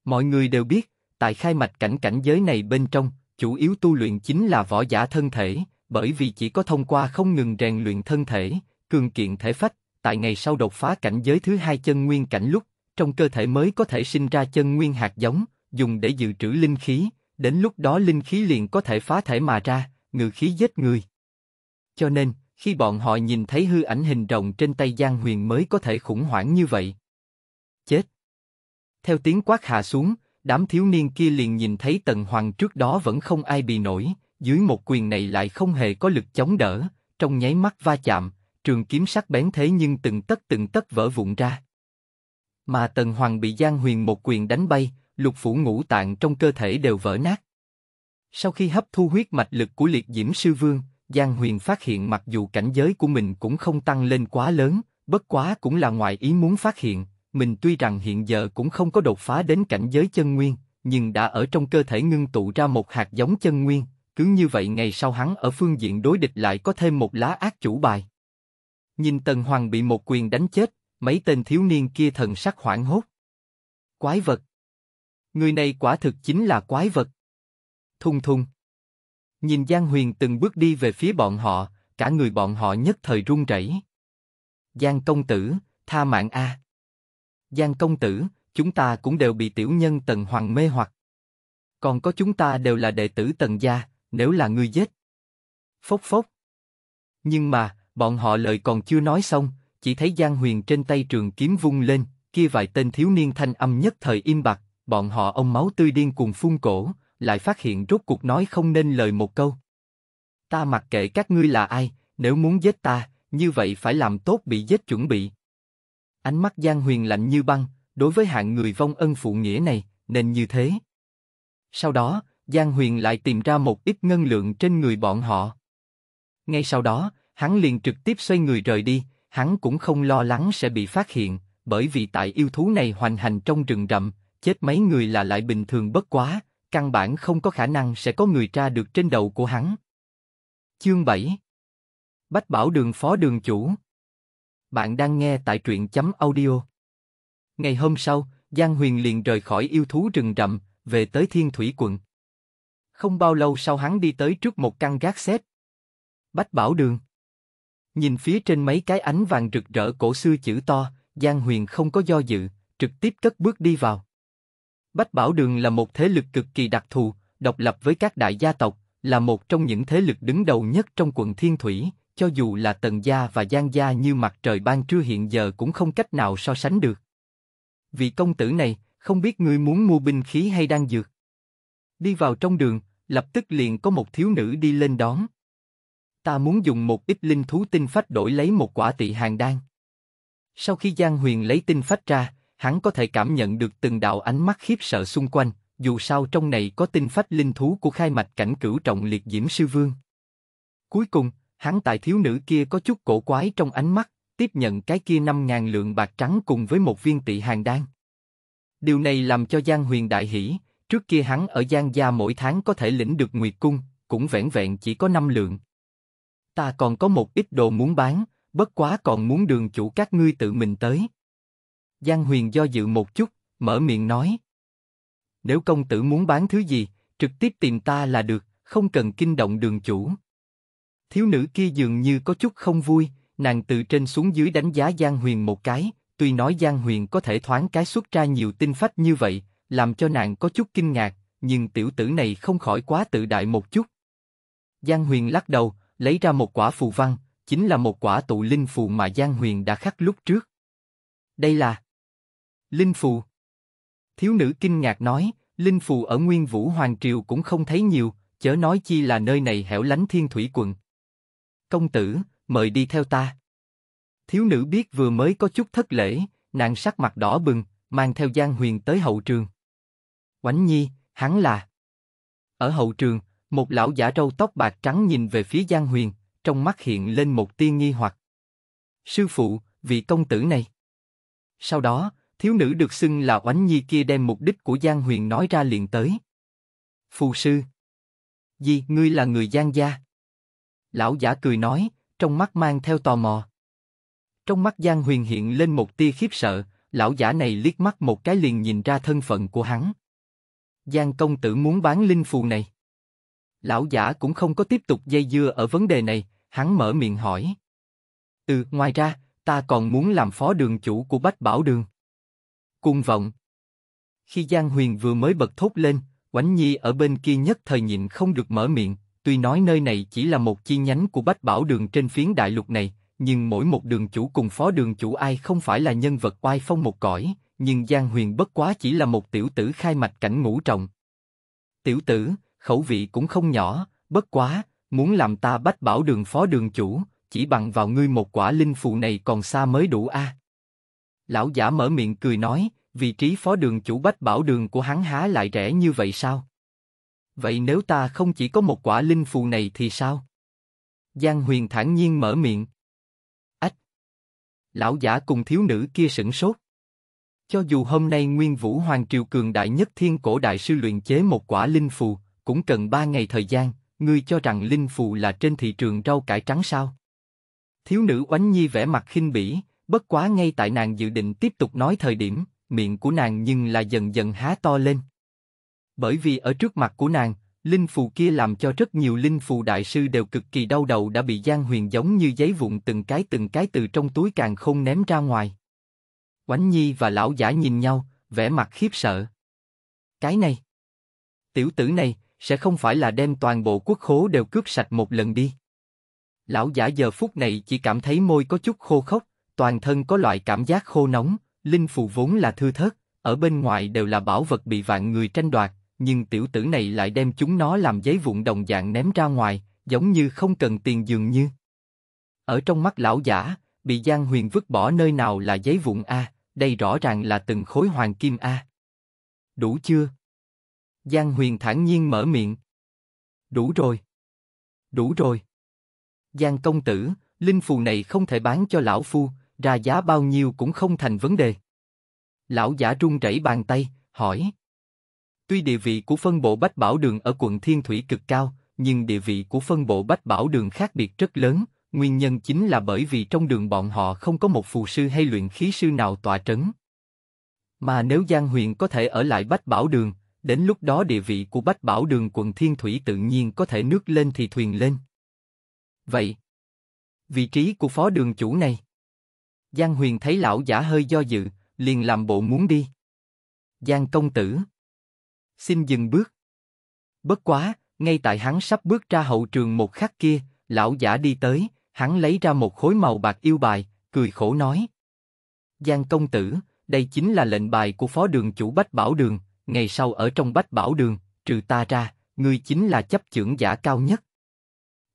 Mọi người đều biết, tại khai mạch cảnh cảnh giới này bên trong, chủ yếu tu luyện chính là võ giả thân thể, bởi vì chỉ có thông qua không ngừng rèn luyện thân thể, cường kiện thể phách, tại ngày sau đột phá cảnh giới thứ hai chân nguyên cảnh lúc, trong cơ thể mới có thể sinh ra chân nguyên hạt giống, dùng để dự trữ linh khí, đến lúc đó linh khí liền có thể phá thể mà ra, ngự khí giết người. Cho nên, khi bọn họ nhìn thấy hư ảnh hình rồng trên tay Giang Huyền mới có thể khủng hoảng như vậy. Chết! Theo tiếng quát hạ xuống, đám thiếu niên kia liền nhìn thấy Tần Hoàng trước đó vẫn không ai bị nổi, dưới một quyền này lại không hề có lực chống đỡ, trong nháy mắt va chạm, trường kiếm sắc bén thế nhưng từng tấc từng tấc vỡ vụn ra. Mà Tần Hoàng bị Giang Huyền một quyền đánh bay, lục phủ ngũ tạng trong cơ thể đều vỡ nát. Sau khi hấp thu huyết mạch lực của liệt diễm sư vương, Giang Huyền phát hiện mặc dù cảnh giới của mình cũng không tăng lên quá lớn, bất quá cũng là ngoài ý muốn phát hiện, mình tuy rằng hiện giờ cũng không có đột phá đến cảnh giới chân nguyên, nhưng đã ở trong cơ thể ngưng tụ ra một hạt giống chân nguyên, cứ như vậy ngày sau hắn ở phương diện đối địch lại có thêm một lá ác chủ bài. Nhìn Tần Hoàng bị một quyền đánh chết, mấy tên thiếu niên kia thần sắc hoảng hốt. Quái vật. Người này quả thực chính là quái vật. Thung thung. Nhìn Giang Huyền từng bước đi về phía bọn họ, cả người bọn họ nhất thời run rẩy. Giang công tử, tha mạng a. Giang công tử, chúng ta cũng đều bị tiểu nhân Tần Hoàng mê hoặc. Còn có chúng ta đều là đệ tử Tần gia, nếu là ngươi giết. Phốc phốc. Nhưng mà, bọn họ lời còn chưa nói xong, chỉ thấy Giang Huyền trên tay trường kiếm vung lên, kia vài tên thiếu niên thanh âm nhất thời im bặt, bọn họ ông máu tươi điên cuồng phun cổ, lại phát hiện rốt cuộc nói không nên lời một câu. Ta mặc kệ các ngươi là ai, nếu muốn giết ta, như vậy phải làm tốt bị giết chuẩn bị. Ánh mắt Giang Huyền lạnh như băng, đối với hạng người vong ân phụ nghĩa này, nên như thế. Sau đó, Giang Huyền lại tìm ra một ít ngân lượng trên người bọn họ. Ngay sau đó, hắn liền trực tiếp xoay người rời đi, hắn cũng không lo lắng sẽ bị phát hiện, bởi vì tại yêu thú này hoành hành trong rừng rậm, chết mấy người là lại bình thường bất quá, căn bản không có khả năng sẽ có người tra được trên đầu của hắn. Chương 7 Bách Bảo Đường Phó Đường Chủ Bạn đang nghe tại truyện chấm audio. Ngày hôm sau, Giang Huyền liền rời khỏi yêu thú rừng rậm, về tới Thiên Thủy quận. Không bao lâu sau hắn đi tới trước một căn gác xếp. Bách Bảo Đường Nhìn phía trên mấy cái ánh vàng rực rỡ cổ xưa chữ to, Giang Huyền không có do dự, trực tiếp cất bước đi vào. Bách Bảo Đường là một thế lực cực kỳ đặc thù, độc lập với các đại gia tộc, là một trong những thế lực đứng đầu nhất trong quận Thiên Thủy, cho dù là Tần Gia và Giang Gia như mặt trời ban trưa hiện giờ cũng không cách nào so sánh được. Vị công tử này, không biết ngươi muốn mua binh khí hay đang dược. Đi vào trong đường, lập tức liền có một thiếu nữ đi lên đón. Ta muốn dùng một ít linh thú tinh phách đổi lấy một quả tị hàng đan. Sau khi Giang Huyền lấy tinh phách ra, hắn có thể cảm nhận được từng đạo ánh mắt khiếp sợ xung quanh, dù sao trong này có tinh phách linh thú của khai mạch cảnh cửu trọng liệt diễm sư vương. Cuối cùng, hắn tại thiếu nữ kia có chút cổ quái trong ánh mắt, tiếp nhận cái kia năm ngàn lượng bạc trắng cùng với một viên tỷ hàng đan. Điều này làm cho Giang Huyền đại hỉ, trước kia hắn ở Giang gia mỗi tháng có thể lĩnh được nguyệt cung, cũng vẻn vẹn chỉ có năm lượng. Ta còn có một ít đồ muốn bán, bất quá còn muốn đường chủ các ngươi tự mình tới. Giang Huyền do dự một chút, mở miệng nói. Nếu công tử muốn bán thứ gì, trực tiếp tìm ta là được, không cần kinh động đường chủ. Thiếu nữ kia dường như có chút không vui, nàng từ trên xuống dưới đánh giá Giang Huyền một cái, tuy nói Giang Huyền có thể thoáng cái xuất ra nhiều tinh phách như vậy, làm cho nàng có chút kinh ngạc, nhưng tiểu tử này không khỏi quá tự đại một chút. Giang Huyền lắc đầu, lấy ra một quả phù văn, chính là một quả tụ linh phù mà Giang Huyền đã khắc lúc trước. Đây là Linh phù. Thiếu nữ kinh ngạc nói, linh phù ở Nguyên Vũ Hoàng Triều cũng không thấy nhiều, chớ nói chi là nơi này hẻo lánh thiên thủy quận. Công tử, mời đi theo ta. Thiếu nữ biết vừa mới có chút thất lễ, nàng sắc mặt đỏ bừng, mang theo Giang Huyền tới hậu trường. quánh Nhi, hắn là... Ở hậu trường, một lão giả râu tóc bạc trắng nhìn về phía Giang Huyền, trong mắt hiện lên một tiên nghi hoặc. Sư phụ, vị công tử này. Sau đó, thiếu nữ được xưng là oánh nhi kia đem mục đích của Giang Huyền nói ra liền tới. Phù sư. Gì, ngươi là người Giang gia? Lão giả cười nói, trong mắt mang theo tò mò. Trong mắt Giang Huyền hiện lên một tia khiếp sợ, lão giả này liếc mắt một cái liền nhìn ra thân phận của hắn. Giang công tử muốn bán linh phù này. Lão giả cũng không có tiếp tục dây dưa ở vấn đề này, hắn mở miệng hỏi. Ừ, ngoài ra, ta còn muốn làm phó đường chủ của Bách Bảo Đường cuồng vọng. Khi Giang Huyền vừa mới bật thốt lên, Oánh Nhi ở bên kia nhất thời nhịn không được mở miệng, tuy nói nơi này chỉ là một chi nhánh của Bách Bảo Đường trên phiến đại lục này, nhưng mỗi một đường chủ cùng phó đường chủ ai không phải là nhân vật oai phong một cõi, nhưng Giang Huyền bất quá chỉ là một tiểu tử khai mạch cảnh ngũ trọng. Tiểu tử, khẩu vị cũng không nhỏ, bất quá, muốn làm ta Bách Bảo Đường phó đường chủ, chỉ bằng vào ngươi một quả linh phù này còn xa mới đủ a. À. Lão giả mở miệng cười nói, vị trí phó đường chủ bách bảo đường của hắn há lại rẻ như vậy sao? Vậy nếu ta không chỉ có một quả linh phù này thì sao? Giang huyền thản nhiên mở miệng. Ách! Lão giả cùng thiếu nữ kia sửng sốt. Cho dù hôm nay Nguyên Vũ Hoàng Triều Cường Đại Nhất Thiên Cổ Đại Sư luyện chế một quả linh phù, cũng cần ba ngày thời gian, ngươi cho rằng linh phù là trên thị trường rau cải trắng sao? Thiếu nữ oánh nhi vẻ mặt khinh bỉ, Bất quá ngay tại nàng dự định tiếp tục nói thời điểm, miệng của nàng nhưng là dần dần há to lên. Bởi vì ở trước mặt của nàng, linh phù kia làm cho rất nhiều linh phù đại sư đều cực kỳ đau đầu đã bị Giang Huyền giống như giấy vụn từng cái từng cái từ trong túi càng không ném ra ngoài. Oánh Nhi và lão giả nhìn nhau, vẻ mặt khiếp sợ. Cái này, tiểu tử này sẽ không phải là đem toàn bộ quốc khố đều cướp sạch một lần đi. Lão giả giờ phút này chỉ cảm thấy môi có chút khô khốc, toàn thân có loại cảm giác khô nóng, linh phù vốn là thư thất, ở bên ngoài đều là bảo vật bị vạn người tranh đoạt, nhưng tiểu tử này lại đem chúng nó làm giấy vụn đồng dạng ném ra ngoài, giống như không cần tiền dường như. Ở trong mắt lão giả, bị Giang Huyền vứt bỏ nơi nào là giấy vụn A, đây rõ ràng là từng khối hoàng kim A. Đủ chưa? Giang Huyền thản nhiên mở miệng. Đủ rồi. Đủ rồi. Giang công tử, linh phù này không thể bán cho lão phu, ra giá bao nhiêu cũng không thành vấn đề. Lão giả run rẩy bàn tay, hỏi. Tuy địa vị của phân bộ Bách Bảo Đường ở quận Thiên Thủy cực cao, nhưng địa vị của phân bộ Bách Bảo Đường khác biệt rất lớn, nguyên nhân chính là bởi vì trong đường bọn họ không có một phù sư hay luyện khí sư nào tọa trấn. Mà nếu Giang Huyền có thể ở lại Bách Bảo Đường, đến lúc đó địa vị của Bách Bảo Đường quận Thiên Thủy tự nhiên có thể nước lên thì thuyền lên. Vậy, vị trí của phó đường chủ này? Giang Huyền thấy lão giả hơi do dự, liền làm bộ muốn đi. Giang công tử, xin dừng bước. Bất quá, ngay tại hắn sắp bước ra hậu trường một khắc kia, lão giả đi tới, hắn lấy ra một khối màu bạc yêu bài, cười khổ nói: Giang công tử, đây chính là lệnh bài của phó đường chủ bách bảo đường. Ngày sau ở trong bách bảo đường, trừ ta ra, ngươi chính là chấp trưởng giả cao nhất.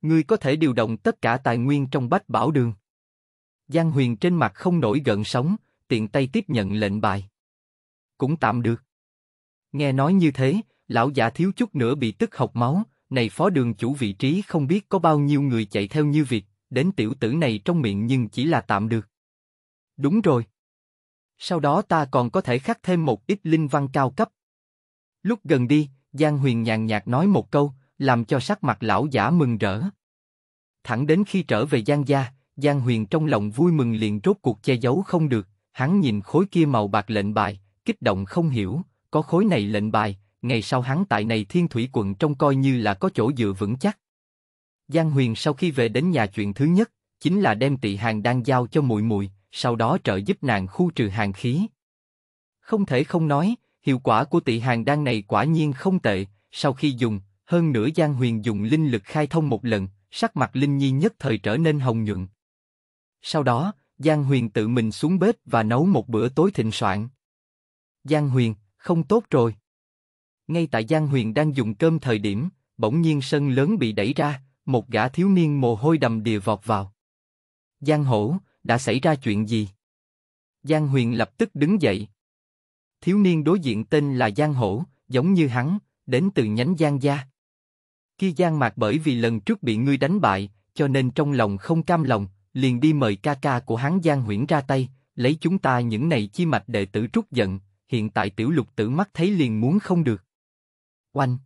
Ngươi có thể điều động tất cả tài nguyên trong bách bảo đường. Giang Huyền trên mặt không nổi gợn sóng, tiện tay tiếp nhận lệnh bài. Cũng tạm được. Nghe nói như thế, lão giả thiếu chút nữa bị tức học máu, này phó đường chủ vị trí không biết có bao nhiêu người chạy theo như việc, đến tiểu tử này trong miệng nhưng chỉ là tạm được. Đúng rồi. Sau đó ta còn có thể khắc thêm một ít linh văn cao cấp. Lúc gần đi, Giang Huyền nhàn nhạt nói một câu, làm cho sắc mặt lão giả mừng rỡ. Thẳng đến khi trở về Giang gia, Giang Huyền trong lòng vui mừng liền rốt cuộc che giấu không được, hắn nhìn khối kia màu bạc lệnh bài, kích động không hiểu, có khối này lệnh bài, ngày sau hắn tại này thiên thủy quận trong coi như là có chỗ dựa vững chắc. Giang Huyền sau khi về đến nhà chuyện thứ nhất, chính là đem tị hàng đang giao cho Mùi Mùi, sau đó trợ giúp nàng khu trừ hàng khí. Không thể không nói, hiệu quả của tị hàng đan này quả nhiên không tệ, sau khi dùng, hơn nữa Giang Huyền dùng linh lực khai thông một lần, sắc mặt Linh Nhi nhất thời trở nên hồng nhuận. Sau đó, Giang Huyền tự mình xuống bếp và nấu một bữa tối thịnh soạn. Giang Huyền, không tốt rồi. Ngay tại Giang Huyền đang dùng cơm thời điểm, bỗng nhiên sân lớn bị đẩy ra, một gã thiếu niên mồ hôi đầm đìa vọt vào. Giang Hổ, đã xảy ra chuyện gì? Giang Huyền lập tức đứng dậy. Thiếu niên đối diện tên là Giang Hổ, giống như hắn, đến từ nhánh Giang gia. Kia Giang Mạc bởi vì lần trước bị ngươi đánh bại, cho nên trong lòng không cam lòng, liền đi mời ca ca của hắn Giang Huyễn ra tay, lấy chúng ta những này chi mạch đệ tử trút giận, hiện tại tiểu lục tử mắt thấy liền muốn không được. Oanh!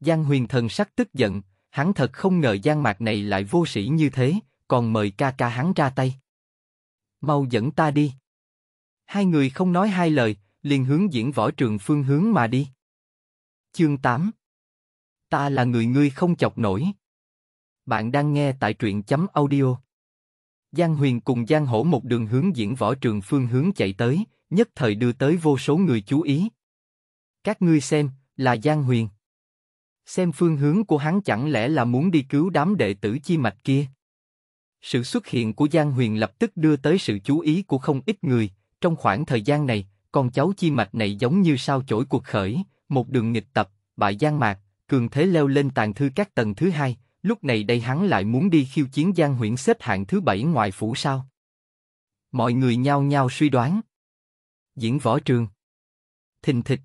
Giang huyền thần sắc tức giận, hắn thật không ngờ Giang mạc này lại vô sĩ như thế, còn mời ca ca hắn ra tay. Mau dẫn ta đi. Hai người không nói hai lời, liền hướng diễn võ trường phương hướng mà đi. Chương 8 Ta là người ngươi không chọc nổi. Bạn đang nghe tại truyện chấm audio Giang Huyền cùng Giang Hổ một đường hướng diễn võ trường phương hướng chạy tới, nhất thời đưa tới vô số người chú ý. Các ngươi xem, là Giang Huyền. Xem phương hướng của hắn chẳng lẽ là muốn đi cứu đám đệ tử chi mạch kia. Sự xuất hiện của Giang Huyền lập tức đưa tới sự chú ý của không ít người, trong khoảng thời gian này, con cháu chi mạch này giống như sao chổi cuộc khởi, một đường nghịch tập, bại Giang Mạc, cường thế leo lên tàn thư các tầng thứ hai, lúc này đây hắn lại muốn đi khiêu chiến Giang Huyễn xếp hạng thứ bảy ngoài phủ sao? Mọi người nhao nhao suy đoán. Diễn võ trường. Thình thịch.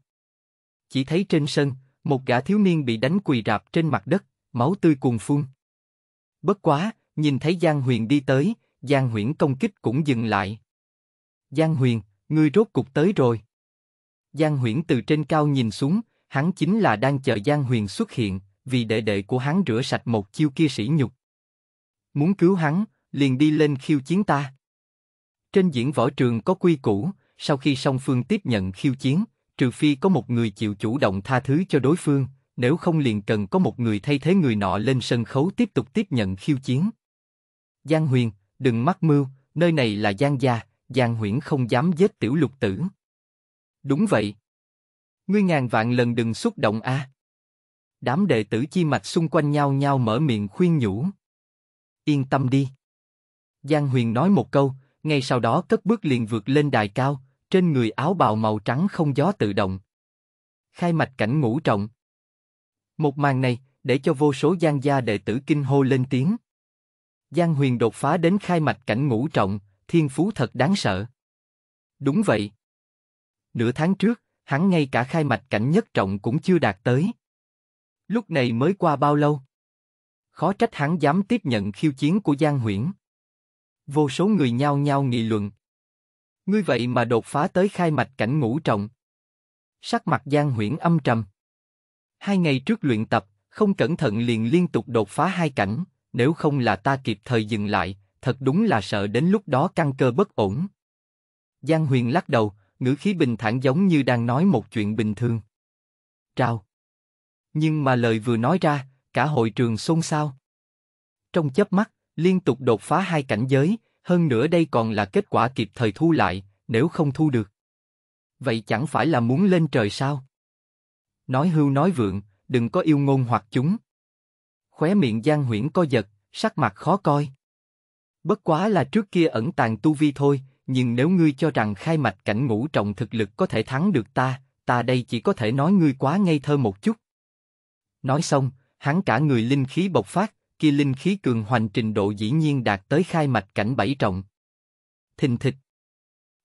Chỉ thấy trên sân, một gã thiếu niên bị đánh quỳ rạp trên mặt đất, máu tươi cuồn phun. Bất quá, nhìn thấy Giang Huyền đi tới, Giang huyền công kích cũng dừng lại. Giang Huyền, ngươi rốt cục tới rồi. Giang huyền từ trên cao nhìn xuống, hắn chính là đang chờ Giang Huyền xuất hiện, vì đệ đệ của hắn rửa sạch một chiêu kia sĩ nhục. Muốn cứu hắn, liền đi lên khiêu chiến ta. Trên diễn võ trường có quy củ, sau khi song phương tiếp nhận khiêu chiến, trừ phi có một người chịu chủ động tha thứ cho đối phương, nếu không liền cần có một người thay thế người nọ lên sân khấu tiếp tục tiếp nhận khiêu chiến. Giang Huyền, đừng mắc mưu, nơi này là Giang gia, Giang huyền không dám giết tiểu lục tử. Đúng vậy. Ngươi ngàn vạn lần đừng xúc động a. À đám đệ tử chi mạch xung quanh nhau nhau mở miệng khuyên nhủ. Yên tâm đi. Giang Huyền nói một câu, ngay sau đó cất bước liền vượt lên đài cao, trên người áo bào màu trắng không gió tự động. Khai mạch cảnh ngũ trọng. Một màn này, để cho vô số Giang gia đệ tử kinh hô lên tiếng. Giang Huyền đột phá đến khai mạch cảnh ngũ trọng, thiên phú thật đáng sợ. Đúng vậy. Nửa tháng trước, hắn ngay cả khai mạch cảnh nhất trọng cũng chưa đạt tới. Lúc này mới qua bao lâu? Khó trách hắn dám tiếp nhận khiêu chiến của Giang Huyễn. Vô số người nhao nhao nghị luận. Ngươi vậy mà đột phá tới khai mạch cảnh ngũ trọng. Sắc mặt Giang Huyễn âm trầm. Hai ngày trước luyện tập, không cẩn thận liền liên tục đột phá hai cảnh, nếu không là ta kịp thời dừng lại, thật đúng là sợ đến lúc đó căn cơ bất ổn. Giang Huyền lắc đầu, ngữ khí bình thản giống như đang nói một chuyện bình thường. Trao. Nhưng mà lời vừa nói ra, cả hội trường xôn xao. Trong chớp mắt, liên tục đột phá hai cảnh giới, hơn nữa đây còn là kết quả kịp thời thu lại, nếu không thu được. Vậy chẳng phải là muốn lên trời sao? Nói hưu nói vượng, đừng có yêu ngôn hoặc chúng. Khóe miệng Giang Huyễn co giật, sắc mặt khó coi. Bất quá là trước kia ẩn tàng tu vi thôi, nhưng nếu ngươi cho rằng khai mạch cảnh ngũ trọng thực lực có thể thắng được ta, ta đây chỉ có thể nói ngươi quá ngây thơ một chút. Nói xong, hắn cả người linh khí bộc phát, kia linh khí cường hoành trình độ dĩ nhiên đạt tới khai mạch cảnh bảy trọng. Thình thịch.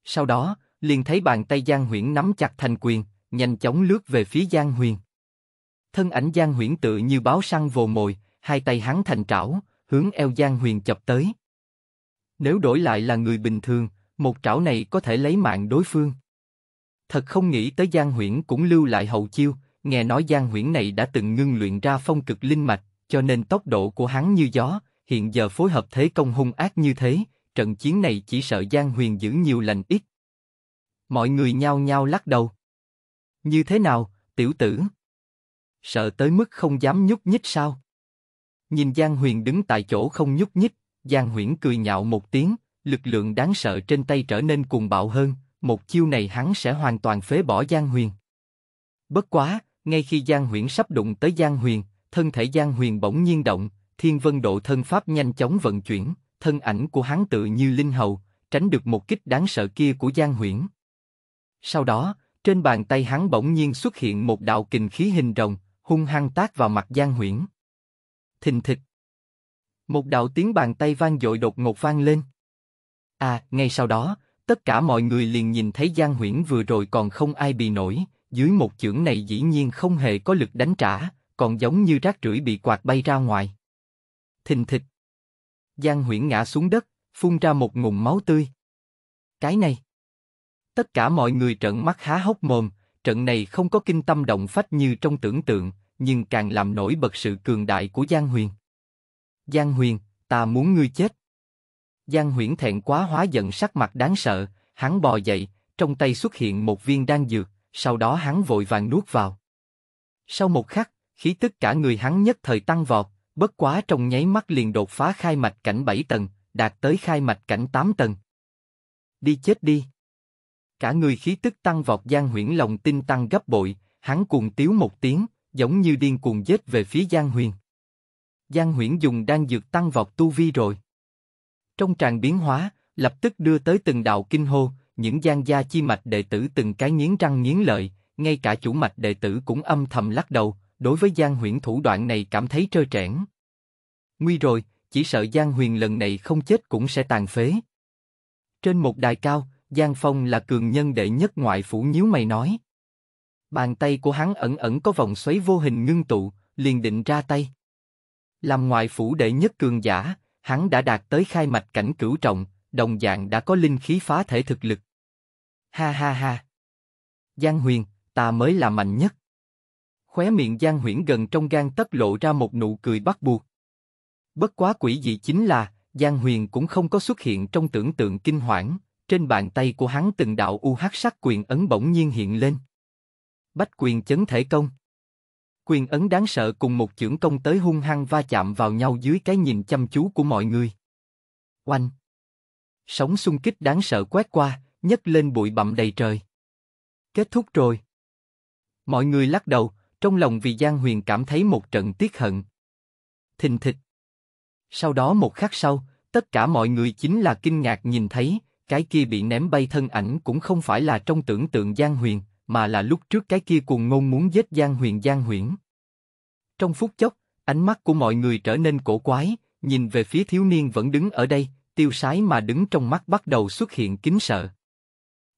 Sau đó, liền thấy bàn tay Giang Huyễn nắm chặt thành quyền, nhanh chóng lướt về phía Giang Huyền. Thân ảnh Giang Huyễn tự như báo săn vồ mồi, hai tay hắn thành trảo, hướng eo Giang Huyền chập tới. Nếu đổi lại là người bình thường, một trảo này có thể lấy mạng đối phương. Thật không nghĩ tới Giang Huyễn cũng lưu lại hậu chiêu, nghe nói Giang Huyễn này đã từng ngưng luyện ra phong cực linh mạch, cho nên tốc độ của hắn như gió, hiện giờ phối hợp thế công hung ác như thế, trận chiến này chỉ sợ Giang Huyền giữ nhiều lành ít. Mọi người nhao nhao lắc đầu. Như thế nào, tiểu tử? Sợ tới mức không dám nhúc nhích sao? Nhìn Giang Huyền đứng tại chỗ không nhúc nhích, Giang Huyễn cười nhạo một tiếng, lực lượng đáng sợ trên tay trở nên cuồng bạo hơn, một chiêu này hắn sẽ hoàn toàn phế bỏ Giang Huyền. Bất quá, ngay khi Giang Huyền sắp đụng tới Giang Huyền, thân thể Giang Huyền bỗng nhiên động, Thiên Vân Độ thân pháp nhanh chóng vận chuyển, thân ảnh của hắn tự như linh hầu, tránh được một kích đáng sợ kia của Giang Huyền. Sau đó, trên bàn tay hắn bỗng nhiên xuất hiện một đạo kình khí hình rồng, hung hăng tác vào mặt Giang Huyền. Thình thịch. Một đạo tiếng bàn tay vang dội đột ngột vang lên. À, ngay sau đó, tất cả mọi người liền nhìn thấy Giang Huyền vừa rồi còn không ai bị nổi, dưới một chưởng này dĩ nhiên không hề có lực đánh trả, còn giống như rác rưởi bị quạt bay ra ngoài. Thình thịch. Giang Huyễn ngã xuống đất, phun ra một ngụm máu tươi. Cái này. Tất cả mọi người trợn mắt há hốc mồm, trận này không có kinh tâm động phách như trong tưởng tượng, nhưng càng làm nổi bật sự cường đại của Giang Huyền. Giang Huyền, ta muốn ngươi chết. Giang Huyễn thẹn quá hóa giận sắc mặt đáng sợ, hắn bò dậy, trong tay xuất hiện một viên đan dược, sau đó hắn vội vàng nuốt vào. Sau một khắc, khí tức cả người hắn nhất thời tăng vọt, bất quá trong nháy mắt liền đột phá khai mạch cảnh 7 tầng, đạt tới khai mạch cảnh 8 tầng. Đi chết đi. Cả người khí tức tăng vọt Giang Huyễn lòng tin tăng gấp bội, hắn cuồng tiếu một tiếng, giống như điên cuồng giết về phía Giang Huyền. Giang Huyễn dùng đang dược tăng vọt tu vi rồi. Trong tràng biến hóa, lập tức đưa tới từng đạo kinh hô, những gian gia chi mạch đệ tử từng cái nghiến răng nghiến lợi, ngay cả chủ mạch đệ tử cũng âm thầm lắc đầu, đối với Giang huyền thủ đoạn này cảm thấy trơ trẽn. Nguy rồi, chỉ sợ Giang Huyền lần này không chết cũng sẽ tàn phế. Trên một đài cao, Giang Phong là cường nhân đệ nhất ngoại phủ nhíu mày nói. Bàn tay của hắn ẩn ẩn có vòng xoáy vô hình ngưng tụ, liền định ra tay. Làm ngoại phủ đệ nhất cường giả, hắn đã đạt tới khai mạch cảnh cửu trọng, đồng dạng đã có linh khí phá thể thực lực. Ha ha ha. Giang Huyền, ta mới là mạnh nhất. Khóe miệng Giang Huyền gần trong gan tất lộ ra một nụ cười bắt buộc. Bất quá quỷ dị chính là, Giang Huyền cũng không có xuất hiện trong tưởng tượng kinh hoảng, trên bàn tay của hắn từng đạo u UH hắc sắc quyền ấn bỗng nhiên hiện lên. Bách quyền chấn thể công. Quyền ấn đáng sợ cùng một chưởng công tới hung hăng va chạm vào nhau dưới cái nhìn chăm chú của mọi người. Oanh! Sóng xung kích đáng sợ quét qua, nhấc lên bụi bặm đầy trời. Kết thúc rồi. Mọi người lắc đầu, trong lòng vì Giang Huyền cảm thấy một trận tiếc hận. Thình thịch. Sau đó một khắc sau, tất cả mọi người chính là kinh ngạc nhìn thấy, cái kia bị ném bay thân ảnh cũng không phải là trong tưởng tượng Giang Huyền, mà là lúc trước cái kia cuồng ngôn muốn giết Giang Huyền Giang Huyền. Trong phút chốc, ánh mắt của mọi người trở nên cổ quái, nhìn về phía thiếu niên vẫn đứng ở đây, tiêu sái mà đứng trong mắt bắt đầu xuất hiện kính sợ.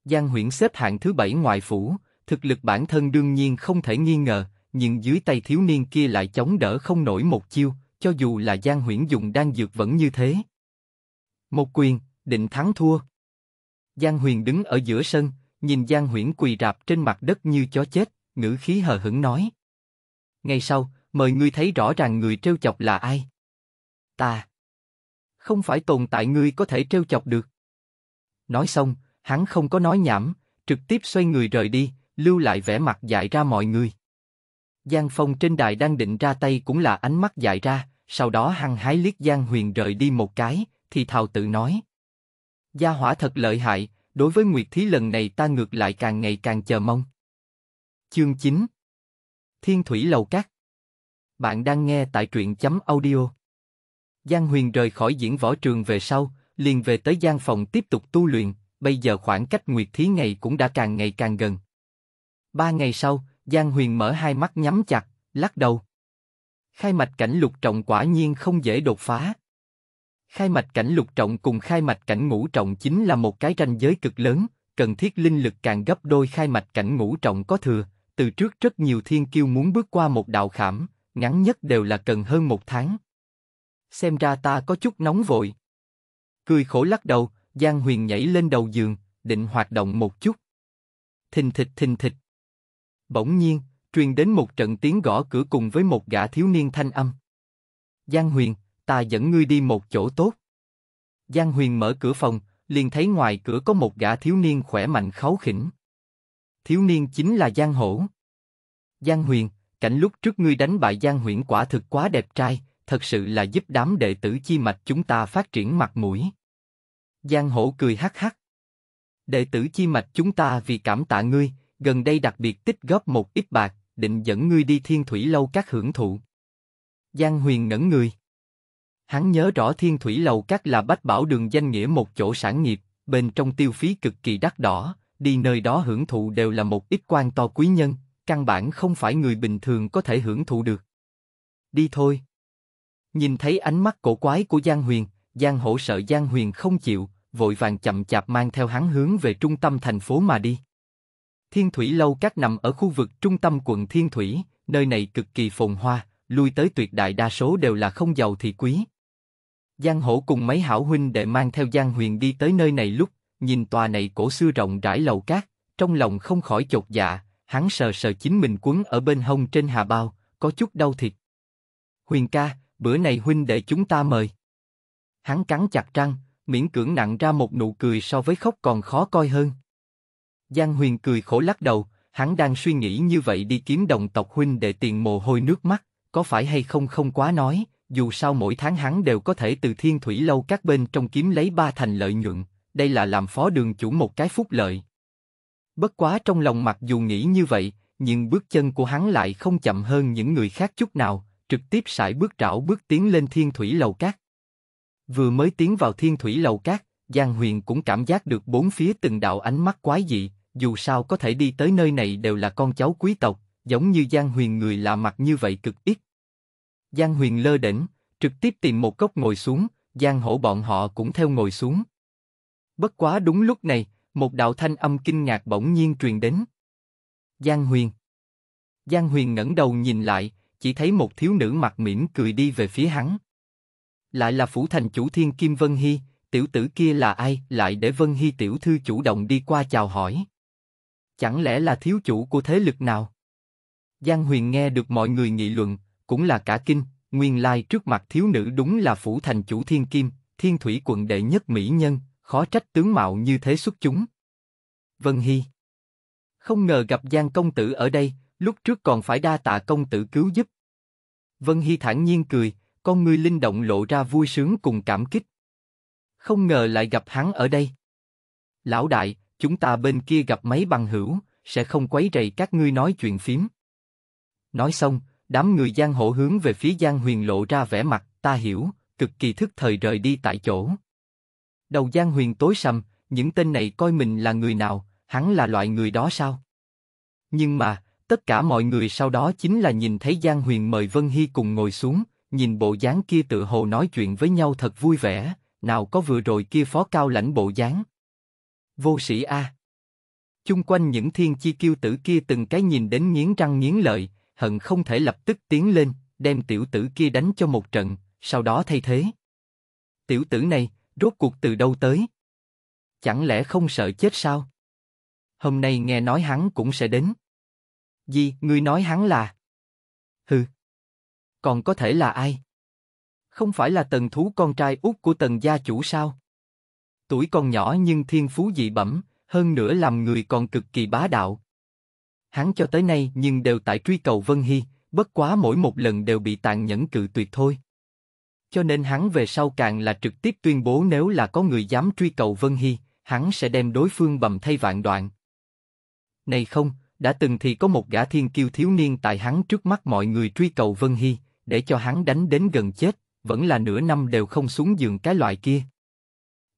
Giang Huyễn xếp hạng thứ bảy ngoài phủ, thực lực bản thân đương nhiên không thể nghi ngờ, nhưng dưới tay thiếu niên kia lại chống đỡ không nổi một chiêu, cho dù là Giang Huyễn dùng đang dược vẫn như thế. Một quyền, định thắng thua. Giang Huyền đứng ở giữa sân, nhìn Giang Huyễn quỳ rạp trên mặt đất như chó chết, ngữ khí hờ hững nói. Ngay sau, mời ngươi thấy rõ ràng người trêu chọc là ai. Ta. Không phải tồn tại ngươi có thể trêu chọc được. Nói xong, hắn không có nói nhảm, trực tiếp xoay người rời đi, lưu lại vẻ mặt dại ra mọi người. Giang Phong trên đài đang định ra tay cũng là ánh mắt dại ra, sau đó hăng hái liếc Giang Huyền rời đi một cái, thì thào tự nói. Gia hỏa thật lợi hại, đối với Nguyệt Thí lần này ta ngược lại càng ngày càng chờ mong. Chương 9 Thiên Thủy Lầu Cát Bạn đang nghe tại truyện chấm audio. Giang Huyền rời khỏi diễn võ trường về sau, liền về tới gian phòng tiếp tục tu luyện, bây giờ khoảng cách nguyệt thí ngày cũng đã càng ngày càng gần. Ba ngày sau, Giang Huyền mở hai mắt nhắm chặt, lắc đầu. Khai mạch cảnh lục trọng quả nhiên không dễ đột phá. Khai mạch cảnh lục trọng cùng khai mạch cảnh ngũ trọng chính là một cái ranh giới cực lớn, cần thiết linh lực càng gấp đôi khai mạch cảnh ngũ trọng có thừa. Từ trước rất nhiều thiên kiêu muốn bước qua một đạo khảm, ngắn nhất đều là cần hơn một tháng. Xem ra ta có chút nóng vội. Cười khổ lắc đầu, Giang Huyền nhảy lên đầu giường, định hoạt động một chút. Thình thịch thình thịch. Bỗng nhiên, truyền đến một trận tiếng gõ cửa cùng với một gã thiếu niên thanh âm. Giang Huyền, ta dẫn ngươi đi một chỗ tốt. Giang Huyền mở cửa phòng, liền thấy ngoài cửa có một gã thiếu niên khỏe mạnh kháu khỉnh. Thiếu niên chính là Giang Hổ. Giang Huyền, cảnh lúc trước ngươi đánh bại Giang Huyền quả thực quá đẹp trai, thật sự là giúp đám đệ tử chi mạch chúng ta phát triển mặt mũi. Giang hổ cười hắc hắc. Đệ tử chi mạch chúng ta vì cảm tạ ngươi, gần đây đặc biệt tích góp một ít bạc, định dẫn ngươi đi thiên thủy lâu các hưởng thụ. Giang huyền ngẩn người. Hắn nhớ rõ thiên thủy lâu các là bách bảo đường danh nghĩa một chỗ sản nghiệp, bên trong tiêu phí cực kỳ đắt đỏ, đi nơi đó hưởng thụ đều là một ít quan to quý nhân, căn bản không phải người bình thường có thể hưởng thụ được. Đi thôi. Nhìn thấy ánh mắt cổ quái của Giang Huyền, Giang hổ sợ Giang Huyền không chịu, vội vàng chậm chạp mang theo hắn hướng về trung tâm thành phố mà đi. Thiên Thủy Lâu Các nằm ở khu vực trung tâm quận Thiên Thủy, nơi này cực kỳ phồn hoa, lui tới tuyệt đại đa số đều là không giàu thì quý. Giang hổ cùng mấy hảo huynh để mang theo Giang Huyền đi tới nơi này lúc, nhìn tòa này cổ xưa rộng rãi lầu cát, trong lòng không khỏi chột dạ, hắn sờ sờ chính mình quấn ở bên hông trên hà bao, có chút đau thiệt. Huyền ca, bữa này huynh để chúng ta mời hắn cắn chặt răng, miễn cưỡng nặng ra một nụ cười so với khóc còn khó coi hơn. Giang Huyền cười khổ lắc đầu, hắn đang suy nghĩ như vậy đi kiếm đồng tộc huynh để tiền mồ hôi nước mắt, có phải hay không không quá nói, dù sao mỗi tháng hắn đều có thể từ thiên thủy lâu các bên trong kiếm lấy ba thành lợi nhuận, đây là làm phó đường chủ một cái phúc lợi. Bất quá trong lòng mặc dù nghĩ như vậy, nhưng bước chân của hắn lại không chậm hơn những người khác chút nào, trực tiếp sải bước rảo bước tiến lên thiên thủy lầu cát. Vừa mới tiến vào thiên thủy lầu cát, Giang Huyền cũng cảm giác được bốn phía từng đạo ánh mắt quái dị, dù sao có thể đi tới nơi này đều là con cháu quý tộc, giống như Giang Huyền người lạ mặt như vậy cực ít. Giang Huyền lơ đỉnh, trực tiếp tìm một cốc ngồi xuống, Giang hổ bọn họ cũng theo ngồi xuống. Bất quá đúng lúc này, một đạo thanh âm kinh ngạc bỗng nhiên truyền đến. Giang Huyền Giang Huyền ngẩng đầu nhìn lại, chỉ thấy một thiếu nữ mặt mỉm cười đi về phía hắn lại là phủ thành chủ thiên kim Vân Hy, tiểu tử kia là ai lại để Vân Hy tiểu thư chủ động đi qua chào hỏi. Chẳng lẽ là thiếu chủ của thế lực nào? Giang Huyền nghe được mọi người nghị luận, cũng là cả kinh, nguyên lai trước mặt thiếu nữ đúng là phủ thành chủ thiên kim, thiên thủy quận đệ nhất mỹ nhân, khó trách tướng mạo như thế xuất chúng. Vân Hy Không ngờ gặp Giang công tử ở đây, lúc trước còn phải đa tạ công tử cứu giúp. Vân Hy thản nhiên cười, con người linh động lộ ra vui sướng cùng cảm kích. Không ngờ lại gặp hắn ở đây. Lão đại, chúng ta bên kia gặp mấy bằng hữu, sẽ không quấy rầy các ngươi nói chuyện phím. Nói xong, đám người giang hộ hướng về phía giang huyền lộ ra vẻ mặt, ta hiểu, cực kỳ thức thời rời đi tại chỗ. Đầu giang huyền tối sầm, những tên này coi mình là người nào, hắn là loại người đó sao? Nhưng mà, tất cả mọi người sau đó chính là nhìn thấy Giang Huyền mời Vân Hy cùng ngồi xuống, nhìn bộ dáng kia tự hồ nói chuyện với nhau thật vui vẻ, nào có vừa rồi kia phó cao lãnh bộ dáng. Vô sĩ A. Chung quanh những thiên chi kiêu tử kia từng cái nhìn đến nghiến răng nghiến lợi, hận không thể lập tức tiến lên, đem tiểu tử kia đánh cho một trận, sau đó thay thế. Tiểu tử này, rốt cuộc từ đâu tới? Chẳng lẽ không sợ chết sao? Hôm nay nghe nói hắn cũng sẽ đến. Gì, ngươi nói hắn là? Hừ còn có thể là ai? Không phải là tần thú con trai út của tần gia chủ sao? Tuổi còn nhỏ nhưng thiên phú dị bẩm, hơn nữa làm người còn cực kỳ bá đạo. Hắn cho tới nay nhưng đều tại truy cầu Vân Hy, bất quá mỗi một lần đều bị tàn nhẫn cự tuyệt thôi. Cho nên hắn về sau càng là trực tiếp tuyên bố nếu là có người dám truy cầu Vân Hy, hắn sẽ đem đối phương bầm thay vạn đoạn. Này không, đã từng thì có một gã thiên kiêu thiếu niên tại hắn trước mắt mọi người truy cầu Vân Hy, để cho hắn đánh đến gần chết, vẫn là nửa năm đều không xuống giường cái loại kia.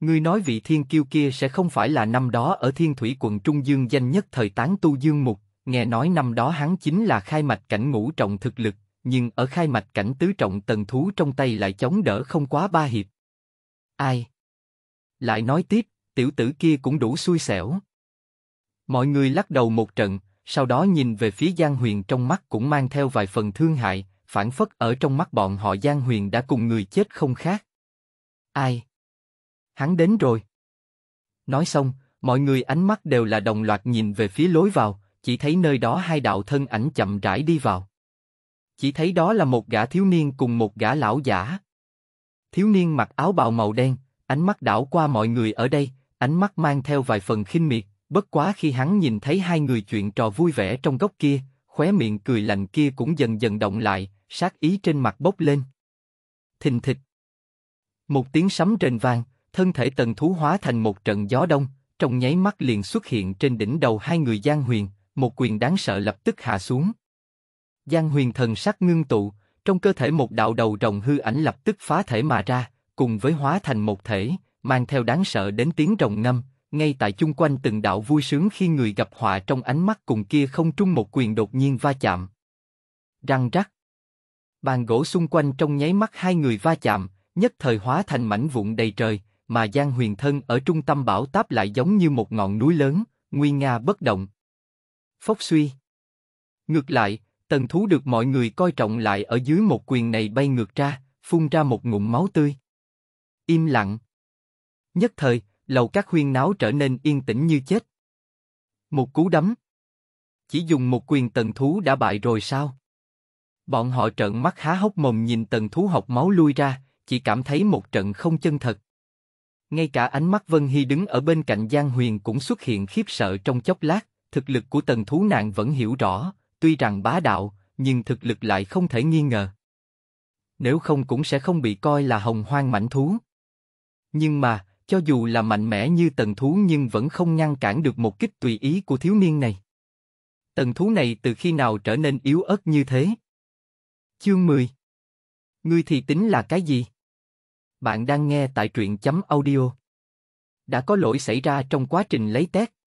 Ngươi nói vị thiên kiêu kia sẽ không phải là năm đó ở thiên thủy quận Trung Dương danh nhất thời tán tu dương mục, nghe nói năm đó hắn chính là khai mạch cảnh ngũ trọng thực lực, nhưng ở khai mạch cảnh tứ trọng tần thú trong tay lại chống đỡ không quá ba hiệp. Ai? Lại nói tiếp, tiểu tử kia cũng đủ xui xẻo. Mọi người lắc đầu một trận, sau đó nhìn về phía Giang Huyền trong mắt cũng mang theo vài phần thương hại, phản phất ở trong mắt bọn họ Giang Huyền đã cùng người chết không khác. Ai? Hắn đến rồi. Nói xong, mọi người ánh mắt đều là đồng loạt nhìn về phía lối vào, chỉ thấy nơi đó hai đạo thân ảnh chậm rãi đi vào. Chỉ thấy đó là một gã thiếu niên cùng một gã lão giả. Thiếu niên mặc áo bào màu đen, ánh mắt đảo qua mọi người ở đây, ánh mắt mang theo vài phần khinh miệt, bất quá khi hắn nhìn thấy hai người chuyện trò vui vẻ trong góc kia, khóe miệng cười lạnh kia cũng dần dần động lại, sát ý trên mặt bốc lên. Thình thịch. Một tiếng sấm rền vang, thân thể tần thú hóa thành một trận gió đông, trong nháy mắt liền xuất hiện trên đỉnh đầu hai người Giang Huyền, một quyền đáng sợ lập tức hạ xuống. Giang Huyền thần sắc ngưng tụ, trong cơ thể một đạo đầu rồng hư ảnh lập tức phá thể mà ra, cùng với hóa thành một thể, mang theo đáng sợ đến tiếng rồng ngâm, ngay tại chung quanh từng đạo vui sướng khi người gặp họa trong ánh mắt cùng kia không trung một quyền đột nhiên va chạm. Răng rắc. Bàn gỗ xung quanh trong nháy mắt hai người va chạm, nhất thời hóa thành mảnh vụn đầy trời, mà Giang Huyền Thân ở trung tâm bảo táp lại giống như một ngọn núi lớn, nguy nga bất động. Phốc suy. Ngược lại, tần thú được mọi người coi trọng lại ở dưới một quyền này bay ngược ra, phun ra một ngụm máu tươi. Im lặng. Nhất thời, lầu các huyên náo trở nên yên tĩnh như chết. Một cú đấm. Chỉ dùng một quyền tần thú đã bại rồi sao? Bọn họ trợn mắt há hốc mồm nhìn tần thú học máu lui ra, chỉ cảm thấy một trận không chân thật. Ngay cả ánh mắt Vân Hy đứng ở bên cạnh Giang Huyền cũng xuất hiện khiếp sợ trong chốc lát, thực lực của tần thú nàng vẫn hiểu rõ, tuy rằng bá đạo, nhưng thực lực lại không thể nghi ngờ. Nếu không cũng sẽ không bị coi là hồng hoang mảnh thú. Nhưng mà, cho dù là mạnh mẽ như tần thú nhưng vẫn không ngăn cản được một kích tùy ý của thiếu niên này. Tần thú này từ khi nào trở nên yếu ớt như thế? Chương 10 Ngươi thì tính là cái gì? Bạn đang nghe tại truyện chấm audio. Đã có lỗi xảy ra trong quá trình lấy test.